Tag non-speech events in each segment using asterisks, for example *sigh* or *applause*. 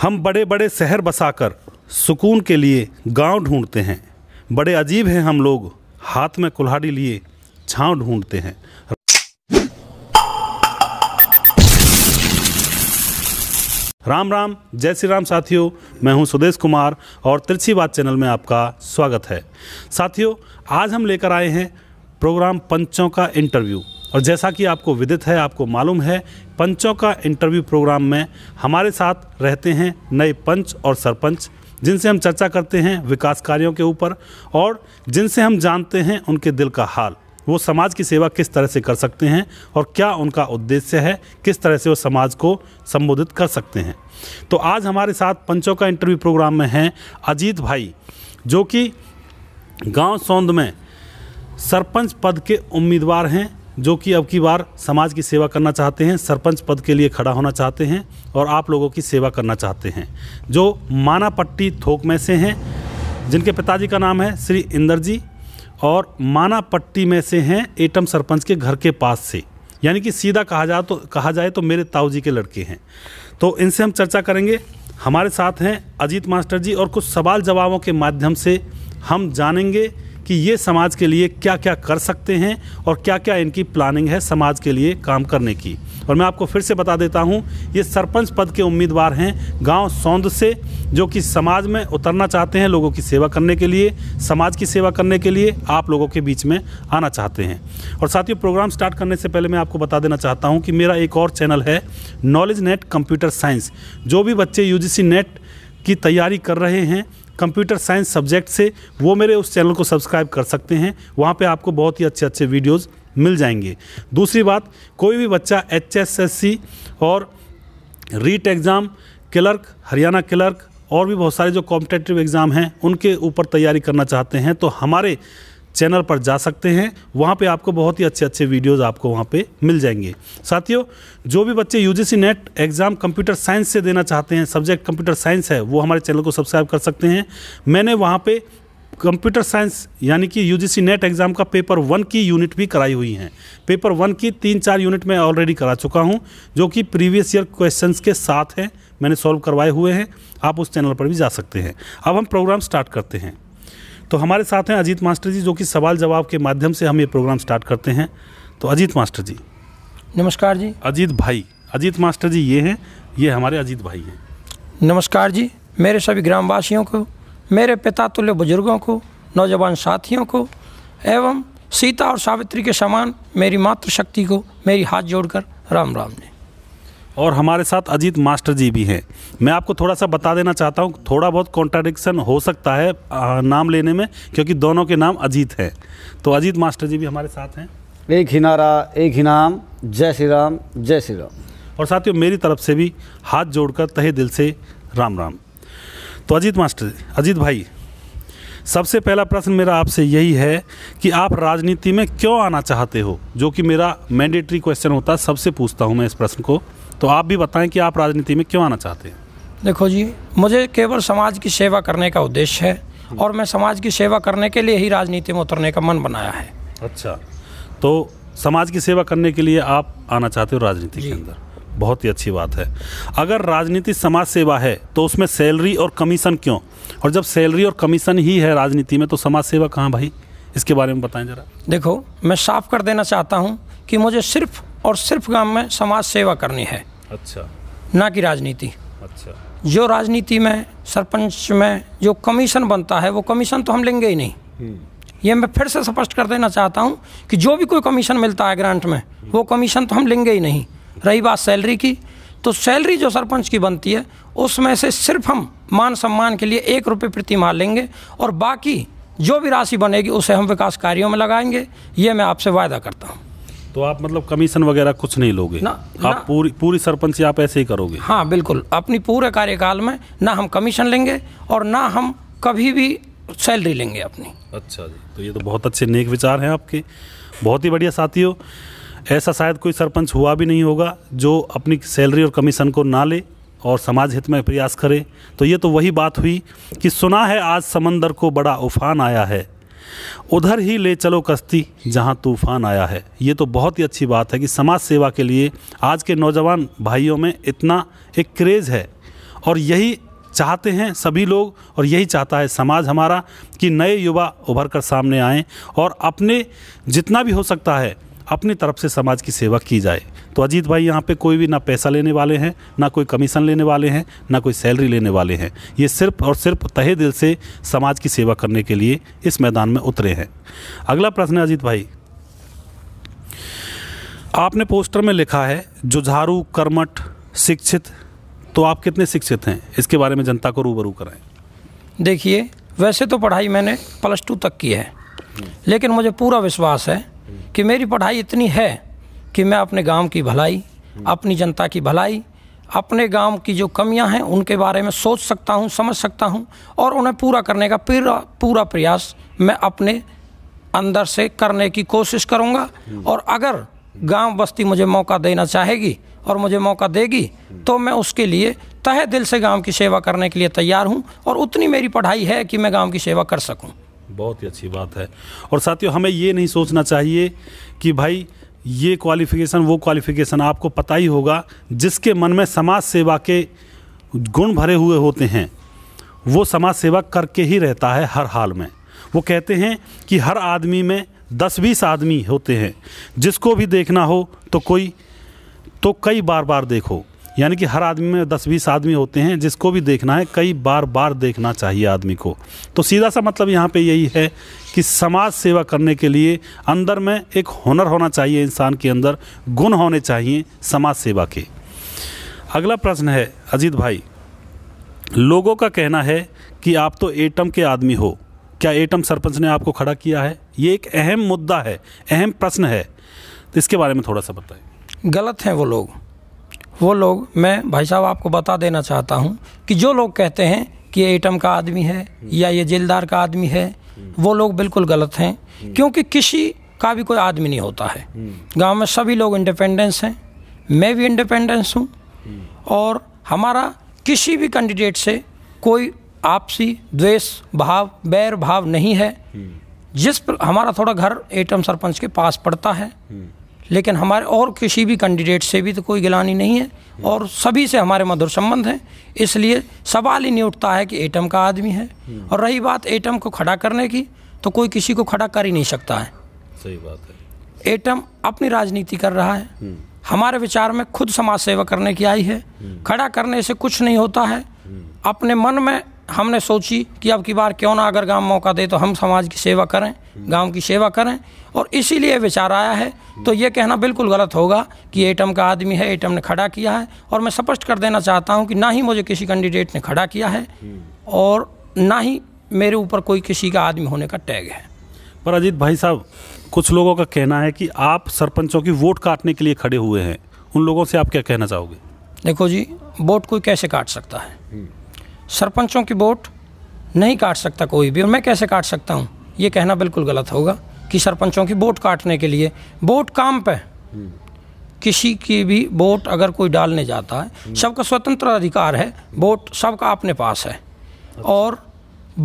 हम बड़े बड़े शहर बसाकर सुकून के लिए गांव ढूंढते हैं बड़े अजीब हैं हम लोग हाथ में कुल्हाड़ी लिए छांव ढूंढते हैं राम राम जय श्री राम साथियों मैं हूं सुदेश कुमार और तिरछी बात चैनल में आपका स्वागत है साथियों आज हम लेकर आए हैं प्रोग्राम पंचों का इंटरव्यू और जैसा कि आपको विदित है आपको मालूम है पंचों का इंटरव्यू प्रोग्राम में हमारे साथ रहते हैं नए पंच और सरपंच जिनसे हम चर्चा करते हैं विकास कार्यों के ऊपर और जिनसे हम जानते हैं उनके दिल का हाल वो समाज की सेवा किस तरह से कर सकते हैं और क्या उनका उद्देश्य है किस तरह से वो समाज को संबोधित कर सकते हैं तो आज हमारे साथ पंचों का इंटरव्यू प्रोग्राम में हैं अजीत भाई जो कि गांव सौंद में सरपंच पद के उम्मीदवार हैं जो कि अब की बार समाज की सेवा करना चाहते हैं सरपंच पद के लिए खड़ा होना चाहते हैं और आप लोगों की सेवा करना चाहते हैं जो माना पट्टी थोक में से हैं जिनके पिताजी का नाम है श्री इंदर जी और माना पट्टी में से हैं एटम सरपंच के घर के पास से यानी कि सीधा कहा जा तो कहा जाए तो मेरे ताऊ जी के लड़के हैं तो इनसे हम चर्चा करेंगे हमारे साथ हैं अजीत मास्टर जी और कुछ सवाल जवाबों के माध्यम से हम जानेंगे कि ये समाज के लिए क्या क्या कर सकते हैं और क्या क्या इनकी प्लानिंग है समाज के लिए काम करने की और मैं आपको फिर से बता देता हूँ ये सरपंच पद के उम्मीदवार हैं गांव सौंद से जो कि समाज में उतरना चाहते हैं लोगों की सेवा करने के लिए समाज की सेवा करने के लिए आप लोगों के बीच में आना चाहते हैं और साथियों प्रोग्राम स्टार्ट करने से पहले मैं आपको बता देना चाहता हूँ कि मेरा एक और चैनल है नॉलेज नेट कंप्यूटर साइंस जो भी बच्चे यू नेट की तैयारी कर रहे हैं कंप्यूटर साइंस सब्जेक्ट से वो मेरे उस चैनल को सब्सक्राइब कर सकते हैं वहाँ पे आपको बहुत ही अच्छे अच्छे वीडियोस मिल जाएंगे दूसरी बात कोई भी बच्चा एच और REET exam clerk Haryana clerk और भी बहुत सारे जो कॉम्पिटेटिव एग्ज़ाम हैं उनके ऊपर तैयारी करना चाहते हैं तो हमारे चैनल पर जा सकते हैं वहाँ पे आपको बहुत ही अच्छे अच्छे वीडियोस आपको वहाँ पे मिल जाएंगे साथियों जो भी बच्चे U NET exam computer science से देना चाहते हैं सब्जेक्ट कंप्यूटर साइंस है वो हमारे चैनल को सब्सक्राइब कर सकते हैं मैंने वहाँ पर कंप्यूटर साइंस यानी कि यू नेट एग्ज़ाम का पेपर वन की यूनिट भी कराई हुई हैं पेपर वन की तीन चार यूनिट मैं ऑलरेडी करा चुका हूँ जो कि प्रीवियस ईयर क्वेश्चंस के साथ हैं मैंने सॉल्व करवाए हुए हैं आप उस चैनल पर भी जा सकते हैं अब हम प्रोग्राम स्टार्ट करते हैं तो हमारे साथ हैं अजीत मास्टर जी जो कि सवाल जवाब के माध्यम से हम ये प्रोग्राम स्टार्ट करते हैं तो अजीत मास्टर जी नमस्कार जी अजीत भाई अजीत मास्टर जी ये हैं ये हमारे अजीत भाई हैं नमस्कार जी मेरे सभी ग्रामवासियों को मेरे पिता तुल्य बुजुर्गों को नौजवान साथियों को एवं सीता और सावित्री के समान मेरी मातृशक्ति को मेरी हाथ जोड़कर राम राम जी और हमारे साथ अजीत मास्टर जी भी हैं मैं आपको थोड़ा सा बता देना चाहता हूँ थोड़ा बहुत कॉन्ट्राडिक्शन हो सकता है नाम लेने में क्योंकि दोनों के नाम अजीत हैं तो अजीत मास्टर जी भी हमारे साथ हैं एक ही नारा एक ही नाम जय श्री राम जय श्री राम और साथियों मेरी तरफ से भी हाथ जोड़कर तहे दिल से राम राम तो अजीत मास्टर अजीत भाई सबसे पहला प्रश्न मेरा आपसे यही है कि आप राजनीति में क्यों आना चाहते हो जो कि मेरा मैंडेटरी क्वेश्चन होता है सबसे पूछता हूं मैं इस प्रश्न को तो आप भी बताएं कि आप राजनीति में क्यों आना चाहते हैं देखो जी मुझे केवल समाज की सेवा करने का उद्देश्य है हम्म। और मैं समाज की सेवा करने के लिए ही राजनीति में उतरने का मन बनाया है अच्छा तो समाज की सेवा करने के लिए आप आना चाहते हो राजनीति के अंदर बहुत ही अच्छी बात है अगर राजनीति समाज सेवा है तो उसमें सैलरी और कमीशन क्यों और जब सैलरी और कमीशन ही है राजनीति में तो समाज सेवा कहाँ भाई इसके बारे में बताएं जरा देखो मैं साफ कर देना चाहता हूँ कि मुझे सिर्फ और सिर्फ काम में समाज सेवा करनी है अच्छा ना कि राजनीति अच्छा जो राजनीति में सरपंच में जो कमीशन बनता है वो कमीशन तो हम लेंगे ही नहीं हम्म। ये मैं फिर से स्पष्ट कर देना चाहता हूँ कि जो भी कोई कमीशन मिलता है ग्रांट में वो कमीशन तो हम लेंगे ही नहीं रही बात सैलरी की तो सैलरी जो सरपंच की बनती है उसमें से सिर्फ हम मान सम्मान के लिए एक रुपये प्रति माह लेंगे और बाकी जो भी राशि बनेगी उसे हम विकास कार्यों में लगाएंगे ये मैं आपसे वायदा करता हूँ तो आप मतलब कमीशन वगैरह कुछ नहीं लोगे ना आप ना, पूरी पूरी सरपंच आप ऐसे ही करोगे हाँ बिल्कुल अपनी पूरे कार्यकाल में ना हम कमीशन लेंगे और ना हम कभी भी सैलरी लेंगे अपनी अच्छा जी तो ये तो बहुत अच्छे नेक विचार हैं आपके बहुत ही बढ़िया साथियों ऐसा शायद कोई सरपंच हुआ भी नहीं होगा जो अपनी सैलरी और कमीशन को ना ले और समाज हित में प्रयास करे तो ये तो वही बात हुई कि सुना है आज समंदर को बड़ा उफान आया है उधर ही ले चलो कश्ती जहाँ तूफान आया है ये तो बहुत ही अच्छी बात है कि समाज सेवा के लिए आज के नौजवान भाइयों में इतना एक क्रेज़ है और यही चाहते हैं सभी लोग और यही चाहता है समाज हमारा कि नए युवा उभर कर सामने आएँ और अपने जितना भी हो सकता है अपनी तरफ से समाज की सेवा की जाए तो अजीत भाई यहाँ पे कोई भी ना पैसा लेने वाले हैं ना कोई कमीशन लेने वाले हैं ना कोई सैलरी लेने वाले हैं ये सिर्फ और सिर्फ तहे दिल से समाज की सेवा करने के लिए इस मैदान में उतरे हैं अगला प्रश्न है अजीत भाई आपने पोस्टर में लिखा है जुझारू कर्मठ शिक्षित तो आप कितने शिक्षित हैं इसके बारे में जनता को रूबरू कराएं देखिए वैसे तो पढ़ाई मैंने प्लस टू तक की है लेकिन मुझे पूरा विश्वास है कि मेरी पढ़ाई इतनी है कि मैं अपने गांव की भलाई अपनी जनता की भलाई अपने गांव की जो कमियां हैं उनके बारे में सोच सकता हूं समझ सकता हूं और उन्हें पूरा करने का पूरा पूरा प्रयास मैं अपने अंदर से करने की कोशिश करूंगा और अगर गांव बस्ती मुझे मौका देना चाहेगी और मुझे मौका देगी तो मैं उसके लिए तहे दिल से गांव की सेवा करने के लिए तैयार हूं और उतनी मेरी पढ़ाई है कि मैं गांव की सेवा कर सकूं बहुत ही अच्छी बात है और साथियों हमें ये नहीं सोचना चाहिए कि भाई ये क्वालिफ़िकेशन वो क्वालिफ़िकेशन आपको पता ही होगा जिसके मन में समाज सेवा के गुण भरे हुए होते हैं वो समाज सेवा करके ही रहता है हर हाल में वो कहते हैं कि हर आदमी में दस बीस आदमी होते हैं जिसको भी देखना हो तो कोई तो कई बार बार देखो यानी कि हर आदमी में दस बीस आदमी होते हैं जिसको भी देखना है कई बार बार देखना चाहिए आदमी को तो सीधा सा मतलब यहाँ पे यही है कि समाज सेवा करने के लिए अंदर में एक हुनर होना चाहिए इंसान के अंदर गुण होने चाहिए समाज सेवा के अगला प्रश्न है अजीत भाई लोगों का कहना है कि आप तो एटम के आदमी हो क्या एटम सरपंच ने आपको खड़ा किया है ये एक अहम मुद्दा है अहम प्रश्न है तो इसके बारे में थोड़ा सा बताएं गलत हैं वो लोग वो लोग मैं भाई साहब आपको बता देना चाहता हूँ कि जो लोग कहते हैं कि ये एटम का आदमी है या ये जेलदार का आदमी है वो लोग बिल्कुल गलत हैं क्योंकि किसी का भी कोई आदमी नहीं होता है गांव में सभी लोग इंडिपेंडेंस हैं मैं भी इंडिपेंडेंस हूँ और हमारा किसी भी कैंडिडेट से कोई आपसी द्वेष भाव बैर भाव नहीं है जिस पर हमारा थोड़ा घर एटम सरपंच के पास पड़ता है लेकिन हमारे और किसी भी कैंडिडेट से भी तो कोई गिलानी नहीं है और सभी से हमारे मधुर संबंध हैं इसलिए सवाल ही नहीं उठता है कि एटम का आदमी है और रही बात एटम को खड़ा करने की तो कोई किसी को खड़ा कर ही नहीं सकता है सही बात है एटम अपनी राजनीति कर रहा है हम्म। हमारे विचार में खुद समाज सेवा करने की आई है हम्म। खड़ा करने से कुछ नहीं होता है हम्म। अपने मन में हमने सोची कि अब की बार क्यों ना अगर गांव मौका दे तो हम समाज की सेवा करें गांव की सेवा करें और इसीलिए विचार आया है तो ये कहना बिल्कुल गलत होगा कि एटम का आदमी है एटम ने खड़ा किया है और मैं स्पष्ट कर देना चाहता हूँ कि ना ही मुझे किसी कैंडिडेट ने खड़ा किया है और ना ही मेरे ऊपर कोई किसी का आदमी होने का टैग है पर अजीत भाई साहब कुछ लोगों का कहना है कि आप सरपंचों की वोट काटने के लिए खड़े हुए हैं उन लोगों से आप क्या कहना चाहोगे देखो जी वोट कोई कैसे काट सकता है सरपंचों की वोट नहीं काट सकता कोई भी और मैं कैसे काट सकता हूँ ये कहना बिल्कुल गलत होगा कि सरपंचों की वोट काटने के लिए वोट काम पे किसी की भी वोट अगर कोई डालने जाता है सबका स्वतंत्र अधिकार है वोट सबका अपने पास है और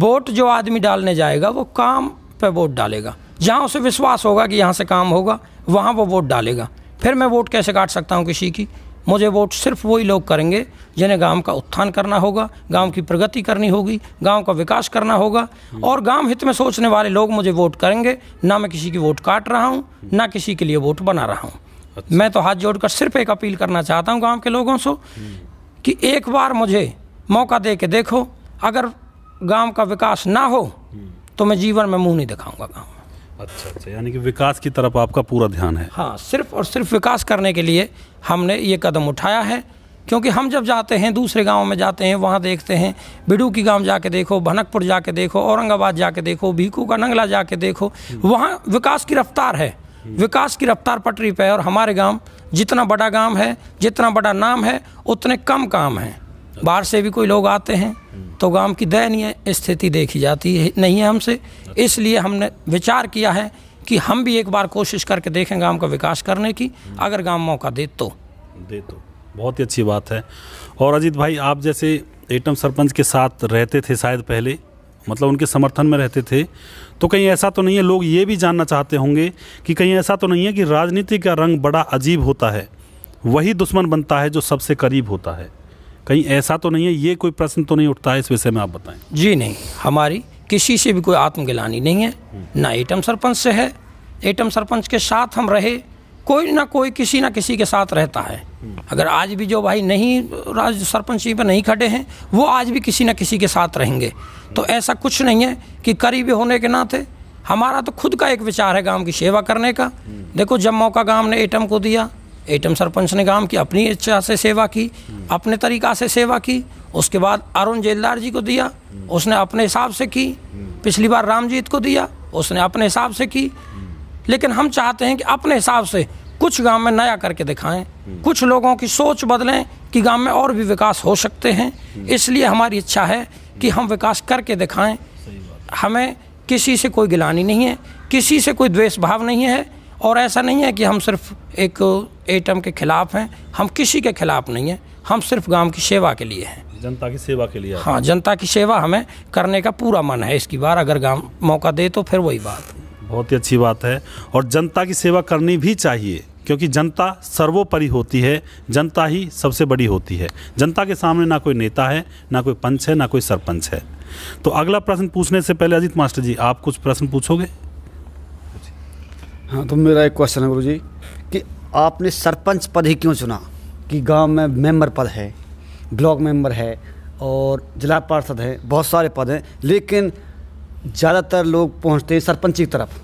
वोट जो आदमी डालने जाएगा वो काम पे वोट डालेगा जहाँ उसे विश्वास होगा कि यहाँ से काम होगा वहाँ वो वोट डालेगा फिर मैं वोट कैसे काट सकता हूँ किसी की मुझे वोट सिर्फ वही लोग करेंगे जिन्हें गांव का उत्थान करना होगा गांव की प्रगति करनी होगी गांव का विकास करना होगा और गांव हित में सोचने वाले लोग मुझे वोट करेंगे ना मैं किसी की वोट काट रहा हूँ ना किसी के लिए वोट बना रहा हूँ अच्छा। मैं तो हाथ जोड़कर सिर्फ एक अपील करना चाहता हूँ गाँव के लोगों से कि एक बार मुझे मौका दे के देखो अगर गाँव का विकास ना हो तो मैं जीवन में मुँह नहीं दिखाऊँगा गाँव अच्छा अच्छा यानी कि विकास की तरफ आपका पूरा ध्यान है हाँ सिर्फ और सिर्फ विकास करने के लिए हमने ये कदम उठाया है क्योंकि हम जब जाते हैं दूसरे गाँव में जाते हैं वहाँ देखते हैं बिडू की गांव जाके देखो भनकपुर जाके देखो औरंगाबाद जाके देखो भीकू का नंगला जाके देखो वहाँ विकास की रफ्तार है विकास की रफ्तार पटरी पर है और हमारे गाँव जितना बड़ा गाँव है जितना बड़ा नाम है उतने कम काम हैं बाहर से भी कोई लोग आते हैं तो गांव की दयनीय स्थिति देखी जाती है नहीं है हमसे इसलिए हमने विचार किया है कि हम भी एक बार कोशिश करके देखें गांव का विकास करने की अगर गांव मौका दे तो दे तो बहुत ही अच्छी बात है और अजीत भाई आप जैसे एटम सरपंच के साथ रहते थे शायद पहले मतलब उनके समर्थन में रहते थे तो कहीं ऐसा तो नहीं है लोग ये भी जानना चाहते होंगे कि कहीं ऐसा तो नहीं है कि राजनीति का रंग बड़ा अजीब होता है वही दुश्मन बनता है जो सबसे करीब होता है कहीं ऐसा तो नहीं है ये कोई प्रश्न तो नहीं उठता है इस विषय में आप बताएं जी नहीं हमारी किसी से भी कोई आत्मगिलानी नहीं है ना एटम सरपंच से है एटम सरपंच के साथ हम रहे कोई ना कोई किसी ना किसी के साथ रहता है अगर आज भी जो भाई नहीं राज सरपंच पर नहीं खड़े हैं वो आज भी किसी ना किसी के साथ रहेंगे तो ऐसा कुछ नहीं है कि करीबी होने के नाते हमारा तो खुद का एक विचार है गांव की सेवा करने का देखो जब मौका गांव ने एटम को दिया एटम सरपंच ने काम किया अपनी इच्छा से सेवा की अपने तरीका से सेवा की उसके बाद अरुण जेलदार जी को दिया उसने अपने हिसाब से की पिछली बार रामजीत को दिया उसने अपने हिसाब से की लेकिन हम चाहते हैं कि अपने हिसाब से कुछ गांव में नया करके दिखाएं कुछ लोगों की सोच बदलें कि गांव में और भी विकास हो सकते हैं इसलिए हमारी इच्छा है कि हम विकास करके दिखाएं हमें किसी से कोई गिलानी नहीं है किसी से कोई द्वेष भाव नहीं है और ऐसा नहीं है कि हम सिर्फ एक एटम के खिलाफ हैं हम किसी के खिलाफ नहीं हैं हम सिर्फ गांव की सेवा के लिए हैं जनता की सेवा के लिए हाँ जनता की सेवा हमें करने का पूरा मन है इसकी बार अगर गांव मौका दे तो फिर वही बात बहुत ही अच्छी बात है और जनता की सेवा करनी भी चाहिए क्योंकि जनता सर्वोपरि होती है जनता ही सबसे बड़ी होती है जनता के सामने ना कोई नेता है ना कोई पंच है ना कोई सरपंच है तो अगला प्रश्न पूछने से पहले अजित मास्टर जी आप कुछ प्रश्न पूछोगे हाँ तो मेरा एक क्वेश्चन है गुरु जी कि आपने सरपंच पद ही क्यों चुना कि गांव में मेंबर पद है ब्लॉक मेंबर है और जिला पार्षद है बहुत सारे पद हैं लेकिन ज़्यादातर लोग पहुंचते हैं सरपंची की तरफ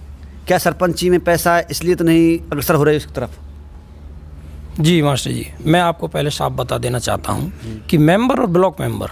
क्या सरपंची में पैसा इसलिए तो नहीं अग्रसर हो रहे उसकी तरफ जी मास्टर जी मैं आपको पहले साफ बता देना चाहता हूँ कि मेंबर और ब्लॉक मेंबर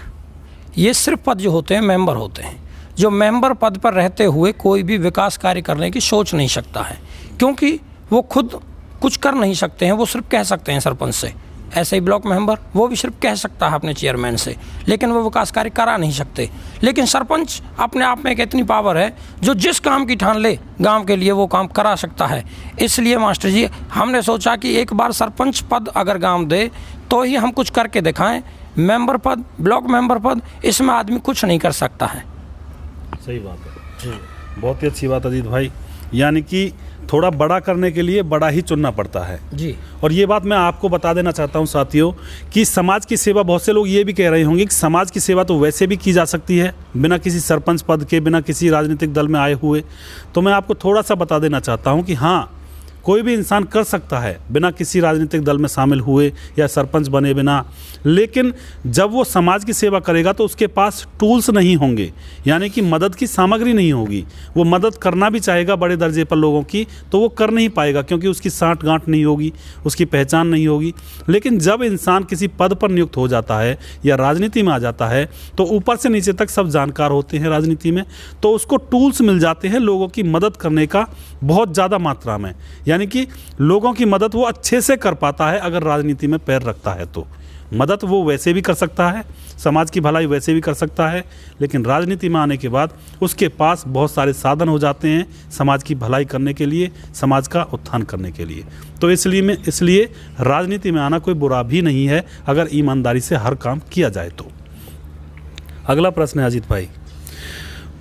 ये सिर्फ पद जो होते हैं मेंबर होते हैं जो मेंबर पद पर रहते हुए कोई भी विकास कार्य करने की सोच नहीं सकता है क्योंकि वो खुद कुछ कर नहीं सकते हैं वो सिर्फ कह सकते हैं सरपंच से ऐसे ही ब्लॉक मेंबर वो भी सिर्फ कह सकता है अपने चेयरमैन से लेकिन वो विकास कार्य करा नहीं सकते लेकिन सरपंच अपने आप में एक इतनी पावर है जो जिस काम की ठान ले गांव के लिए वो काम करा सकता है इसलिए मास्टर जी हमने सोचा कि एक बार सरपंच पद अगर गांव दे तो ही हम कुछ करके दिखाएं मेंबर पद ब्लॉक मेंबर पद इसमें आदमी कुछ नहीं कर सकता है सही बात है बहुत ही अच्छी बात अजीत भाई यानी कि थोड़ा बड़ा करने के लिए बड़ा ही चुनना पड़ता है जी और ये बात मैं आपको बता देना चाहता हूँ साथियों कि समाज की सेवा बहुत से लोग ये भी कह रहे होंगे कि समाज की सेवा तो वैसे भी की जा सकती है बिना किसी सरपंच पद के बिना किसी राजनीतिक दल में आए हुए तो मैं आपको थोड़ा सा बता देना चाहता हूँ कि हाँ कोई भी इंसान कर सकता है बिना किसी राजनीतिक दल में शामिल हुए या सरपंच बने बिना लेकिन जब वो समाज की सेवा करेगा तो उसके पास टूल्स नहीं होंगे यानी कि मदद की सामग्री नहीं होगी वो मदद करना भी चाहेगा बड़े दर्जे पर लोगों की तो वो कर नहीं पाएगा क्योंकि उसकी साँट गांठ नहीं होगी उसकी पहचान नहीं होगी लेकिन जब इंसान किसी पद पर नियुक्त हो जाता है या राजनीति में आ जाता है तो ऊपर से नीचे तक सब जानकार होते हैं राजनीति में तो उसको टूल्स मिल जाते हैं लोगों की मदद करने का बहुत ज़्यादा मात्रा में यानी कि लोगों की मदद वो अच्छे से कर पाता है अगर राजनीति में पैर रखता है तो मदद वो वैसे भी कर सकता है समाज की भलाई वैसे भी कर सकता है लेकिन राजनीति में आने के बाद उसके पास बहुत सारे साधन हो जाते हैं समाज की भलाई करने के लिए समाज का उत्थान करने के लिए तो इसलिए में इसलिए राजनीति में आना कोई बुरा भी नहीं है अगर ईमानदारी से हर काम किया जाए तो अगला प्रश्न है अजीत भाई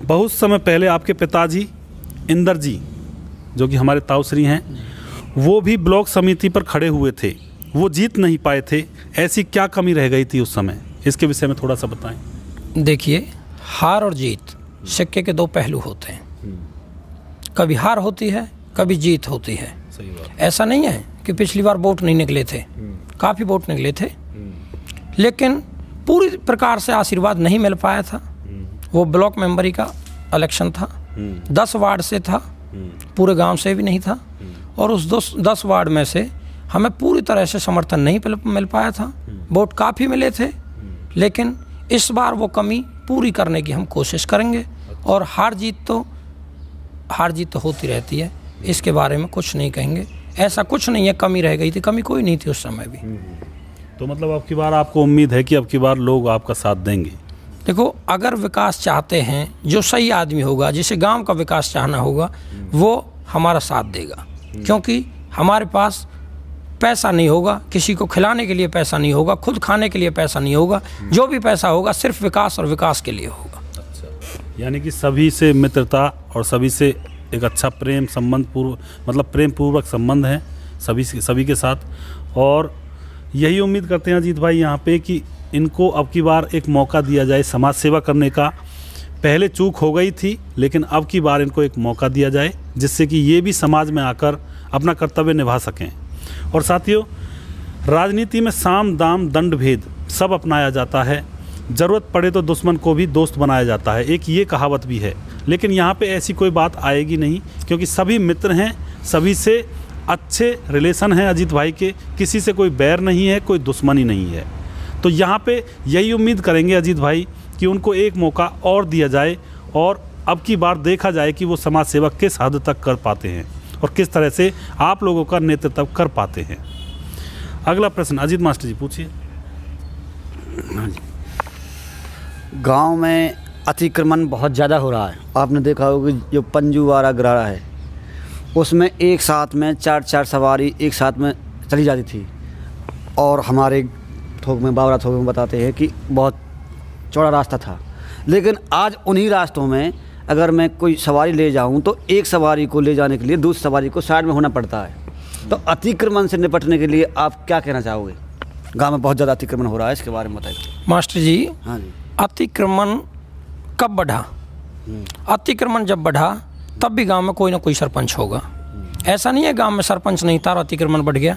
बहुत समय पहले आपके पिताजी इंदर जी जो कि हमारे ताउसरी हैं वो भी ब्लॉक समिति पर खड़े हुए थे वो जीत नहीं पाए थे ऐसी क्या कमी रह गई थी उस समय इसके विषय में थोड़ा सा बताएं देखिए हार और जीत सिक्के के दो पहलू होते हैं कभी हार होती है कभी जीत होती है ऐसा नहीं है कि पिछली बार वोट नहीं निकले थे काफ़ी वोट निकले थे लेकिन पूरी प्रकार से आशीर्वाद नहीं मिल पाया था वो ब्लॉक मेंबरी का इलेक्शन था हम्म। दस वार्ड से था पूरे गांव से भी नहीं था और उस दस दस वार्ड में से हमें पूरी तरह से समर्थन नहीं मिल पाया था वोट काफ़ी मिले थे लेकिन इस बार वो कमी पूरी करने की हम कोशिश करेंगे और हार जीत तो हार जीत तो होती रहती है इसके बारे में कुछ नहीं कहेंगे ऐसा कुछ नहीं है कमी रह गई थी कमी कोई नहीं थी उस समय भी तो मतलब अब की बार आपको उम्मीद है कि अब की बार लोग आपका साथ देंगे देखो अगर विकास चाहते हैं जो सही आदमी होगा जिसे गांव का विकास चाहना होगा वो हमारा साथ देगा क्योंकि हमारे पास पैसा नहीं होगा किसी को खिलाने के लिए पैसा नहीं होगा खुद खाने के लिए पैसा नहीं होगा जो भी पैसा होगा सिर्फ विकास और विकास के लिए होगा अच्छा। यानी कि सभी से मित्रता और सभी से एक अच्छा प्रेम संबंध पूर्व मतलब प्रेम पूर्वक संबंध है सभी सभी के साथ और यही उम्मीद करते हैं अजीत भाई यहाँ पे कि इनको अब की बार एक मौका दिया जाए समाज सेवा करने का पहले चूक हो गई थी लेकिन अब की बार इनको एक मौका दिया जाए जिससे कि ये भी समाज में आकर अपना कर्तव्य निभा सकें और साथियों राजनीति में साम दाम दंड भेद सब अपनाया जाता है ज़रूरत पड़े तो दुश्मन को भी दोस्त बनाया जाता है एक ये कहावत भी है लेकिन यहाँ पे ऐसी कोई बात आएगी नहीं क्योंकि सभी मित्र हैं सभी से अच्छे रिलेशन हैं अजीत भाई के किसी से कोई बैर नहीं है कोई दुश्मनी नहीं है तो यहाँ पे यही उम्मीद करेंगे अजीत भाई कि उनको एक मौका और दिया जाए और अब की बार देखा जाए कि वो समाज सेवा किस हद तक कर पाते हैं और किस तरह से आप लोगों का नेतृत्व कर पाते हैं अगला प्रश्न अजीत मास्टर जी पूछिए हाँ गाँव में अतिक्रमण बहुत ज़्यादा हो रहा है आपने देखा होगा जो पंजूवारा गरारा है उसमें एक साथ में चार चार सवारी एक साथ में चली जाती थी और हमारे थोक में बावरा थोक में बताते हैं कि बहुत चौड़ा रास्ता था लेकिन आज उन्हीं रास्तों में अगर मैं कोई सवारी ले जाऊं तो एक सवारी को ले जाने के लिए दूसरी सवारी को साइड में होना पड़ता है तो अतिक्रमण से निपटने के लिए आप क्या कहना चाहोगे गांव में बहुत ज़्यादा अतिक्रमण हो रहा है इसके बारे में बताइए मास्टर जी हाँ जी अतिक्रमण कब बढ़ा हम्म। अतिक्रमण जब बढ़ा तब भी गांव में कोई ना कोई सरपंच होगा ऐसा नहीं है गांव में सरपंच नहीं था और अतिक्रमण बढ़ गया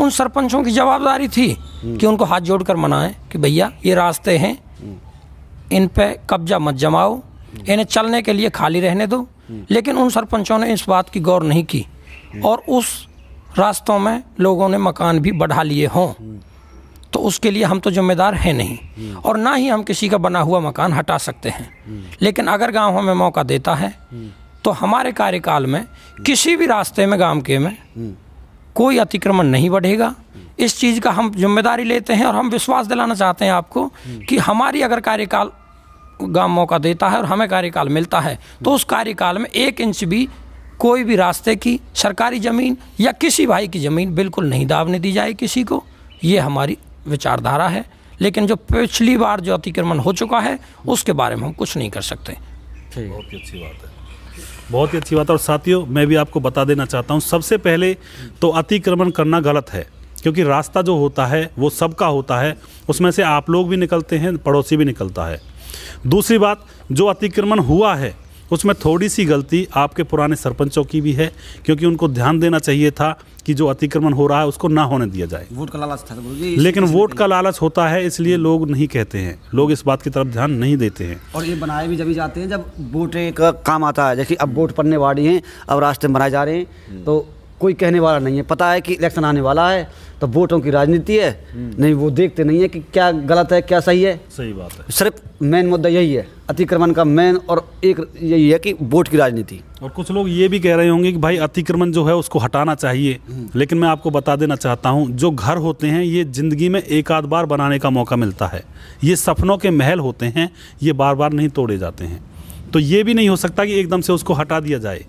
उन सरपंचों की जवाबदारी थी कि उनको हाथ जोड़कर मनाएं कि भैया ये रास्ते हैं इन पे कब्जा मत जमाओ इन्हें चलने के लिए खाली रहने दो लेकिन उन सरपंचों ने इस बात की गौर नहीं की और उस रास्तों में लोगों ने मकान भी बढ़ा लिए हों तो उसके लिए हम तो जिम्मेदार हैं नहीं और ना ही हम किसी का बना हुआ मकान हटा सकते हैं लेकिन अगर गाँव हमें मौका देता है तो हमारे कार्यकाल में किसी भी रास्ते में गांव के में हम्म। कोई अतिक्रमण नहीं बढ़ेगा हम्म। इस चीज़ का हम जिम्मेदारी लेते हैं और हम विश्वास दिलाना चाहते हैं आपको हम्म। कि हमारी अगर कार्यकाल गांव मौका देता है और हमें कार्यकाल मिलता है तो उस कार्यकाल में एक इंच भी कोई भी रास्ते की सरकारी ज़मीन या किसी भाई की ज़मीन बिल्कुल नहीं दाबने दी जाए किसी को ये हमारी विचारधारा है लेकिन जो पिछली बार जो अतिक्रमण हो चुका है उसके बारे में हम कुछ नहीं कर सकते बहुत अच्छी बात है बहुत ही अच्छी बात है और साथियों मैं भी आपको बता देना चाहता हूँ सबसे पहले तो अतिक्रमण करना गलत है क्योंकि रास्ता जो होता है वो सबका होता है उसमें से आप लोग भी निकलते हैं पड़ोसी भी निकलता है दूसरी बात जो अतिक्रमण हुआ है उसमें थोड़ी सी गलती आपके पुराने सरपंचों की भी है क्योंकि उनको ध्यान देना चाहिए था कि जो अतिक्रमण हो रहा है उसको ना होने दिया जाए वोट का लालच था तो लेकिन वोट का लालच होता है इसलिए लोग नहीं कहते हैं लोग इस बात की तरफ ध्यान नहीं देते हैं और ये बनाए भी जब जाते हैं जब वोट का काम आता है जैसे अब वोट पड़ने वाली हैं अब रास्ते बनाए जा रहे हैं तो कोई कहने वाला नहीं है पता है कि इलेक्शन आने वाला है तो वोटों की राजनीति है हम्म। नहीं वो देखते नहीं है कि क्या गलत है क्या सही है सही बात है सिर्फ मेन मुद्दा यही है अतिक्रमण का मेन और एक यही है कि वोट की राजनीति और कुछ लोग ये भी कह रहे होंगे कि भाई अतिक्रमण जो है उसको हटाना चाहिए हम्म। लेकिन मैं आपको बता देना चाहता हूँ जो घर होते हैं ये ज़िंदगी में एक आध बार बनाने का मौका मिलता है ये सपनों के महल होते हैं ये बार बार नहीं तोड़े जाते हैं तो ये भी नहीं हो सकता कि एकदम से उसको हटा दिया जाए